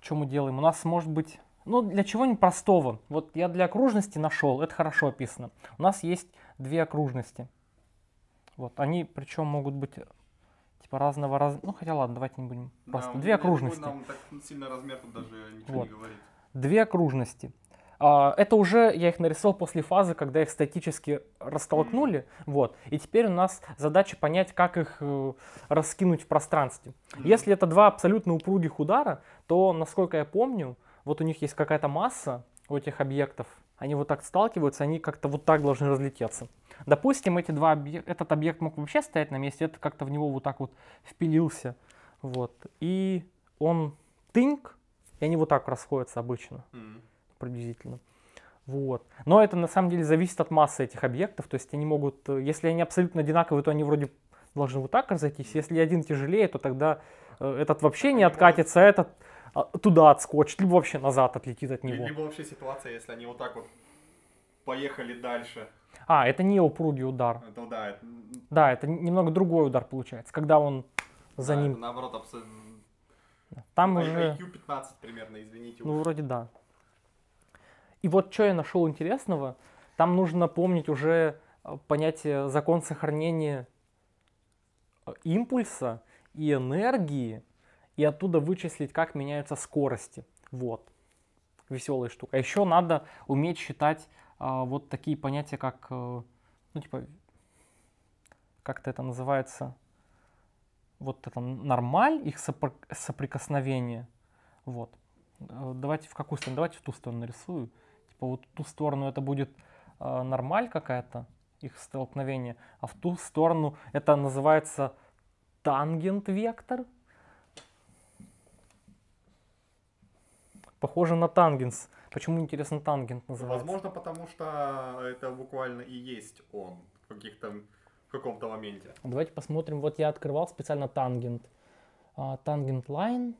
Что мы делаем? У нас может быть... Ну, для чего не простого. Вот я для окружности нашел, это хорошо описано. У нас есть две окружности – вот. Они причем могут быть типа разного раз. Ну хотя ладно, давайте не будем. Просто да, ну, две окружности. нам так сильно размер тут даже ничего вот. не говорит. Две окружности. А, это уже я их нарисовал после фазы, когда их статически растолкнули. Mm. Вот. И теперь у нас задача понять, как их э, раскинуть в пространстве. Mm. Если это два абсолютно упругих удара, то, насколько я помню, вот у них есть какая-то масса у этих объектов, они вот так сталкиваются, они как-то вот так должны разлететься. Допустим, эти два объек... этот объект мог вообще стоять на месте, это как-то в него вот так вот впилился. Вот. И он тынк, и они вот так расходятся обычно, mm. приблизительно. Вот. Но это на самом деле зависит от массы этих объектов. То есть они могут, если они абсолютно одинаковые, то они вроде должны вот так разойтись. Если один тяжелее, то тогда э, этот вообще не откатится, а этот а, туда отскочит, либо вообще назад отлетит от него. Либо вообще ситуация, если они вот так вот поехали дальше. А, это не упругий удар. Это, да, это... да, это немного другой удар получается, когда он за да, ним... Это, наоборот, абсолютно... Там уже... IQ 15 примерно, извините. Ну, уж. вроде да. И вот что я нашел интересного, там нужно помнить уже э, понятие закон сохранения э, импульса и энергии, и оттуда вычислить, как меняются скорости. Вот. Веселая штука. А еще надо уметь считать а, вот такие понятия, как, а, ну, типа, как-то это называется, вот это нормаль, их сопр- соприкосновение. Вот. Э, давайте в какую сторону? Давайте в ту сторону нарисую. Типа вот в ту сторону это будет э, нормаль какая-то, их столкновение, а в ту сторону это называется тангент вектор. похоже на тангенс. Почему, интересно, тангент называется? Возможно, потому что это буквально и есть он в каких-то в каком-то моменте. Давайте посмотрим. Вот я открывал специально тангент. А, тангент лайн.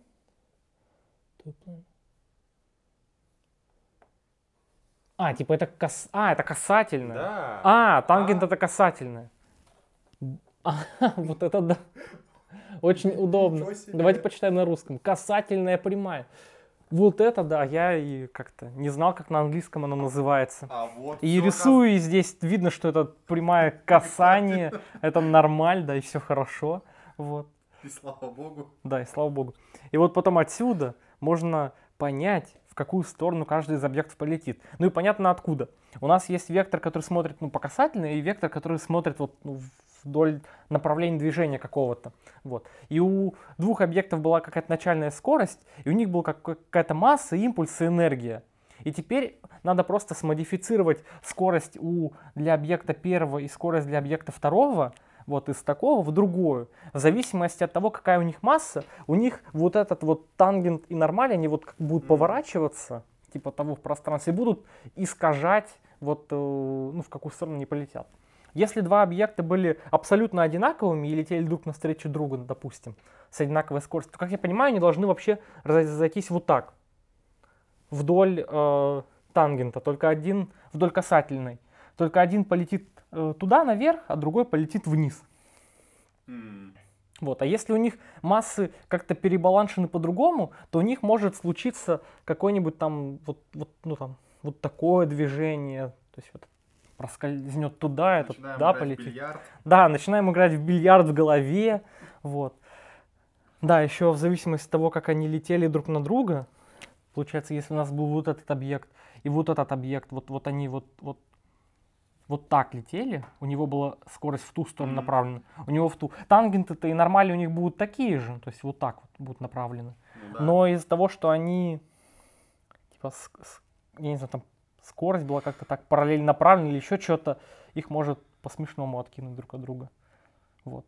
А, типа это кас... А, это касательное. Да. А, тангент а. это касательное. А, [laughs] вот это да. Очень удобно. Давайте почитаем на русском. Касательная прямая. Вот это, да, я и как-то не знал, как на английском оно называется. А вот и рисую, как... и здесь видно, что это прямое [laughs] касание, это нормально, да, и все хорошо. Вот. И слава богу. Да, и слава богу. И вот потом отсюда можно понять, в какую сторону каждый из объектов полетит. Ну и понятно откуда. У нас есть вектор, который смотрит ну, по касательной, и вектор, который смотрит вот ну, вдоль направления движения какого-то. Вот. И у двух объектов была какая-то начальная скорость, и у них была какая-то масса, импульс и энергия. И теперь надо просто смодифицировать скорость у, для объекта первого и скорость для объекта второго, вот из такого в другую. В зависимости от того, какая у них масса, у них вот этот вот тангент и нормаль, они вот как будут mm поворачиваться, типа того в пространстве, будут искажать вот, э, ну, в какую сторону они полетят. Если два объекта были абсолютно одинаковыми и летели друг навстречу другу, допустим, с одинаковой скоростью, то, как я понимаю, они должны вообще разойтись вот так, вдоль э, тангента, только один вдоль касательной. Только один полетит э, туда наверх, а другой полетит вниз. Вот. А если у них массы как-то перебаланшены по-другому, то у них может случиться какое-нибудь там вот, вот, ну, там вот такое движение, то есть вот проскользнет туда, этот да полетит. Да, начинаем играть в бильярд в голове, вот. Да, еще в зависимости от того, как они летели друг на друга, получается, если у нас был вот этот объект и вот этот объект, вот, вот они вот, вот, вот так летели, у него была скорость в ту сторону mm-hmm. направлена, у него в ту. Тангенты-то и нормали у них будут такие же, то есть вот так вот будут направлены. Ну, да. Но из-за того, что они типа, с, с, я не знаю, там скорость была как-то так параллельно направлена или еще что-то, их может по-смешному откинуть друг от друга. Вот.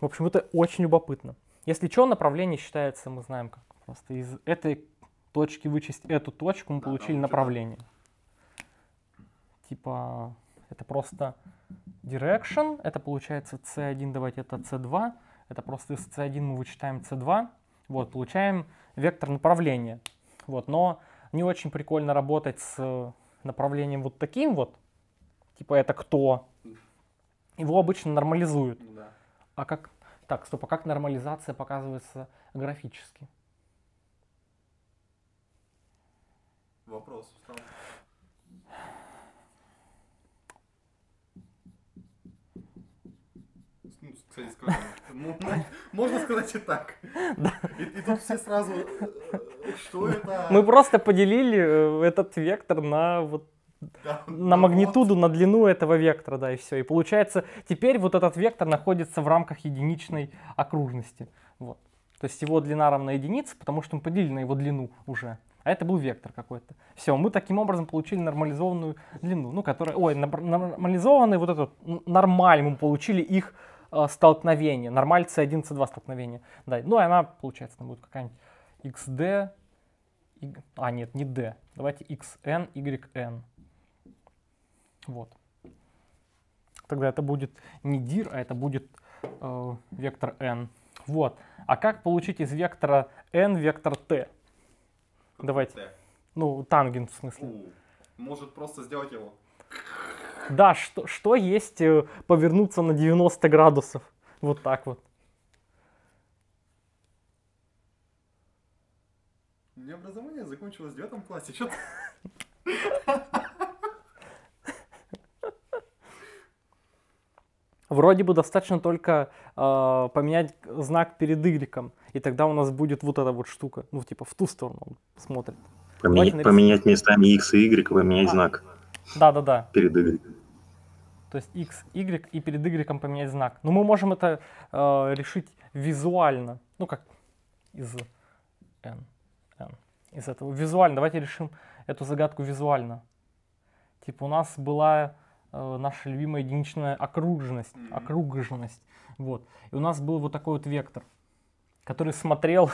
В общем, это очень любопытно. Если что, направление считается, мы знаем как. Просто из этой точки вычесть эту точку, мы да, получили да, направление. Да. Типа, это просто direction, это получается c1, давайте это c2, это просто из c1 мы вычитаем c2, вот, получаем вектор направления. Вот, но не очень прикольно работать с э, направлением вот таким вот, типа это кто, его обычно нормализуют. Да. А как... Так, стоп, а как нормализация показывается графически? Вопрос встал. Ну, кстати, Можно сказать и так. [laughs] и тут все сразу э, что это? Мы просто поделили э, этот вектор на вот да, на ну магнитуду, вот. на длину этого вектора, да, и все. И получается, теперь вот этот вектор находится в рамках единичной окружности. Вот. То есть его длина равна единице, потому что мы поделили на его длину уже. А это был вектор какой-то. Все, мы таким образом получили нормализованную длину, ну, которая, ой, нормализованный вот этот нормаль, мы получили их э, столкновение, нормаль C1, C2 столкновение. Да, ну, и она, получается, там будет какая-нибудь XD, а нет, не d, давайте xn, yn. Вот. Тогда это будет не dir, а это будет э, вектор n. Вот. А как получить из вектора n вектор t? Давайте. T. Ну, тангент в смысле. У, может просто сделать его. Да, что, что есть э, повернуться на 90 градусов? Вот так вот. Не образование закончилась в девятом классе, что-то... Вроде бы достаточно только э, поменять знак перед Y, и тогда у нас будет вот эта вот штука, ну типа в ту сторону он смотрит. Поменять, поменять местами X и Y, поменять а. знак. Да-да-да. Перед Y. То есть X, Y и перед Y поменять знак. Но ну, мы можем это э, решить визуально, ну как из N из этого. Визуально, давайте решим эту загадку визуально. Типа у нас была э, наша любимая единичная окружность, mm-hmm. окружность, вот. И у нас был вот такой вот вектор, который смотрел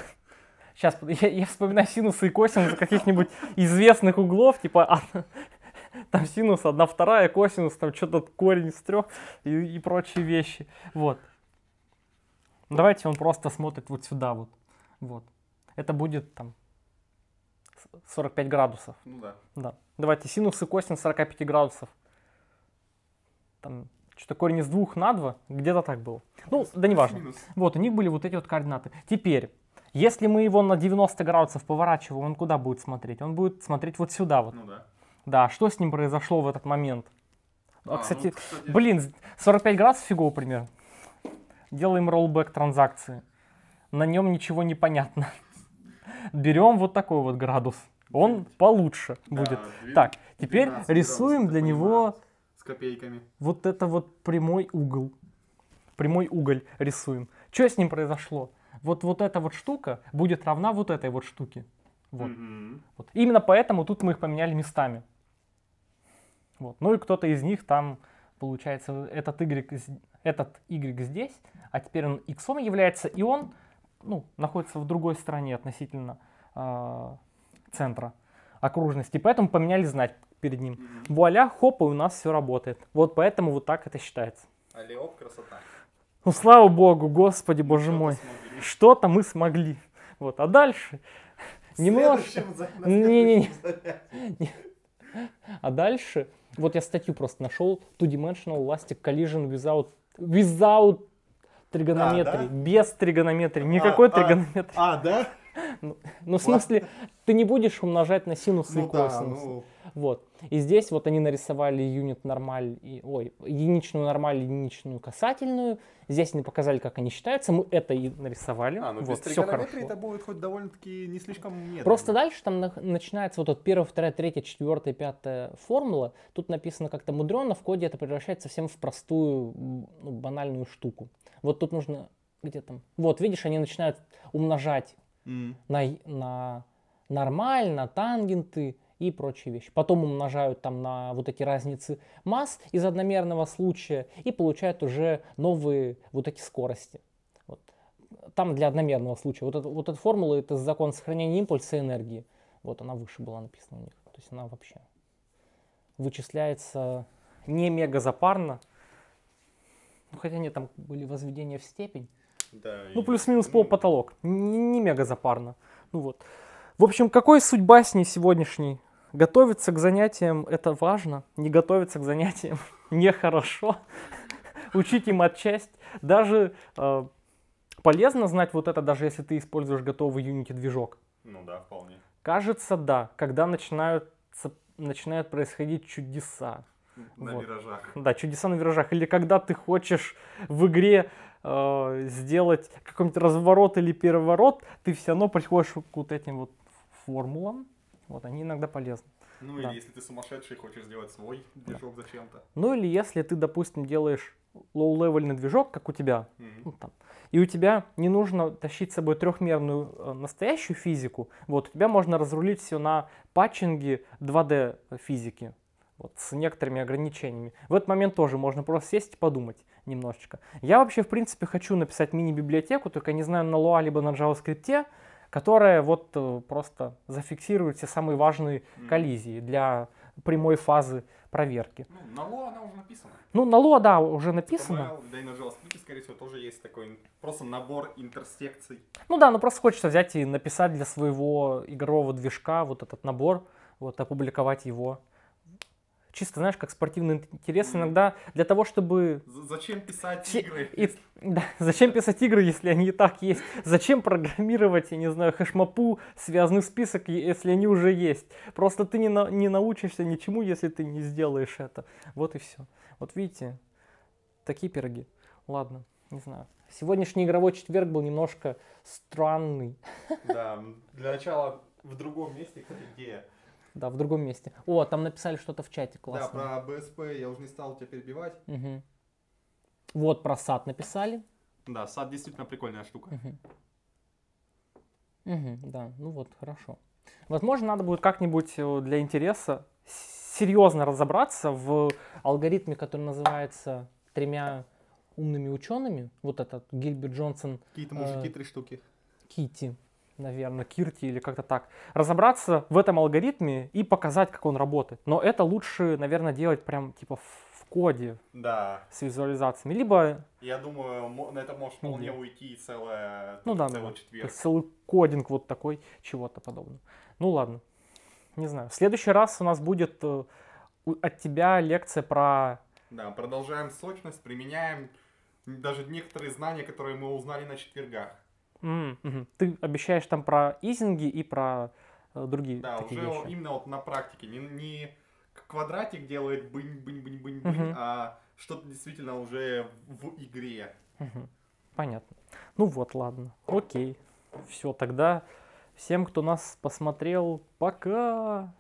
Сейчас, [laughs] я, я вспоминаю синусы и косинусы каких-нибудь известных углов, типа а, [laughs] там синус одна вторая, косинус, там что-то корень из трех и, и прочие вещи. Вот. Давайте он просто смотрит вот сюда вот. Вот. Это будет там 45 градусов. Ну да. Да. Давайте синус и косинус 45 градусов. Там что-то корень из двух на 2, где-то так было. Ну, да не важно. Вот, у них были вот эти вот координаты. Теперь, если мы его на 90 градусов поворачиваем, он куда будет смотреть? Он будет смотреть вот сюда вот. Ну да. Да, что с ним произошло в этот момент? А, а кстати, ну, кстати, блин, 45 градусов фигово пример. Делаем роллбэк транзакции. На нем ничего не понятно. Берем вот такой вот градус. Он получше будет. Так, теперь рисуем для него... С копейками. Вот это вот прямой угол. Прямой уголь рисуем. Что с ним произошло? Вот, вот эта вот штука будет равна вот этой вот штуке. Вот. Mm-hmm. вот. Именно поэтому тут мы их поменяли местами. Вот. Ну и кто-то из них там, получается, этот y, этот y здесь, а теперь он x является, и он ну, находится в другой стороне относительно э, центра окружности. Поэтому поменяли знать перед ним. Mm-hmm. Вуаля, хоп, и у нас все работает. Вот поэтому вот так это считается. Алиоп, красота. Ну, слава богу, господи, ну, боже Что-то мой. Смогли. Что-то мы смогли. Вот, а дальше... Немножко... Не-не-не. А дальше... Вот я статью просто нашел. Two-dimensional elastic collision without, without тригонометрии, а, да? без тригонометрии, а, никакой а, тригонометрии. А, а да? Ну, ну в смысле, ты не будешь умножать на синусы ну, и косинусы. Да, ну... Вот. И здесь вот они нарисовали юнит нормаль, ой, единичную нормаль, единичную касательную. Здесь они показали, как они считаются. Мы это и нарисовали. А, ну вот, без все хорошо. это будет хоть довольно-таки не слишком медленно. Просто дальше там на, начинается вот от первая, вторая, третья, четвертая, пятая формула. Тут написано как-то мудрено, в коде это превращается совсем в простую, ну, банальную штуку. Вот тут нужно где там? Вот, видишь, они начинают умножать mm. на, на нормаль, на тангенты, и прочие вещи. Потом умножают там на вот эти разницы масс из одномерного случая и получают уже новые вот эти скорости. Вот. Там для одномерного случая. Вот, это, вот эта формула, это закон сохранения импульса и энергии. Вот она выше была написана у них. То есть она вообще вычисляется не мегазапарно. Ну, хотя нет, там были возведения в степень. Да, ну, плюс-минус пол ну потолок. Не, не мега Ну вот. В общем, какой с ней сегодняшней? Готовиться к занятиям – это важно, не готовиться к занятиям – нехорошо. Учить им отчасть. Даже э, полезно знать вот это, даже если ты используешь готовый Unity движок. Ну да, вполне. Кажется, да, когда начинаются, начинают происходить чудеса. На вот. виражах. Да, чудеса на виражах. Или когда ты хочешь в игре э, сделать какой-нибудь разворот или переворот, ты все равно приходишь к вот этим вот формулам, вот они иногда полезны. Ну да. или если ты сумасшедший, хочешь сделать свой движок да. зачем-то. Ну или если ты, допустим, делаешь лоу-левельный движок, как у тебя, mm-hmm. ну, там, и у тебя не нужно тащить с собой трехмерную э, настоящую физику, вот, у тебя можно разрулить все на патчинге 2D физики, вот, с некоторыми ограничениями. В этот момент тоже можно просто сесть и подумать немножечко. Я вообще, в принципе, хочу написать мини-библиотеку, только не знаю, на Lua либо на JavaScript, которая вот э, просто зафиксирует все самые важные коллизии для прямой фазы проверки. Ну, на Lua она уже написана. Ну, на Lua да, уже типа написано. да и на JavaScript, скорее всего, тоже есть такой просто набор интерсекций. Ну да, ну просто хочется взять и написать для своего игрового движка вот этот набор, вот опубликовать его чисто, знаешь, как спортивный интерес иногда для того, чтобы... Зачем писать игры? И, да, [laughs] зачем писать игры, если они и так есть? Зачем программировать, я не знаю, хэшмапу, связанный список, если они уже есть? Просто ты не, на, не научишься ничему, если ты не сделаешь это. Вот и все. Вот видите, такие пироги. Ладно, не знаю. Сегодняшний игровой четверг был немножко странный. Да, для начала в другом месте, где да, в другом месте. О, там написали что-то в чате, классно. Да, про БСП я уже не стал тебя перебивать. Угу. Вот про сад написали. Да, сад действительно прикольная штука. Угу. Угу, да, ну вот, хорошо. Возможно, надо будет как-нибудь э, для интереса серьезно разобраться в алгоритме, который называется тремя умными учеными. Вот этот Гильберт Джонсон. Какие-то мужики, э, три штуки. Кити наверное, Кирти или как-то так, разобраться в этом алгоритме и показать, как он работает. Но это лучше, наверное, делать прям типа в коде да. с визуализациями. Либо... Я думаю, на это может вполне mm-hmm. уйти целое, ну, да, целый да. четверг. Целый кодинг вот такой, чего-то подобного. Ну ладно, не знаю. В следующий раз у нас будет э, от тебя лекция про... Да, продолжаем сочность, применяем даже некоторые знания, которые мы узнали на четвергах. Mm -hmm. Ты обещаешь там про изинги и про э, другие да, такие уже именно вот на практике. Не, не квадратик делает бынь-бынь-бынь-бынь, угу. Mm -hmm. а что-то действительно уже в игре. Mm -hmm. Понятно. Ну вот, ладно. Окей. Все, тогда всем, кто нас посмотрел, пока!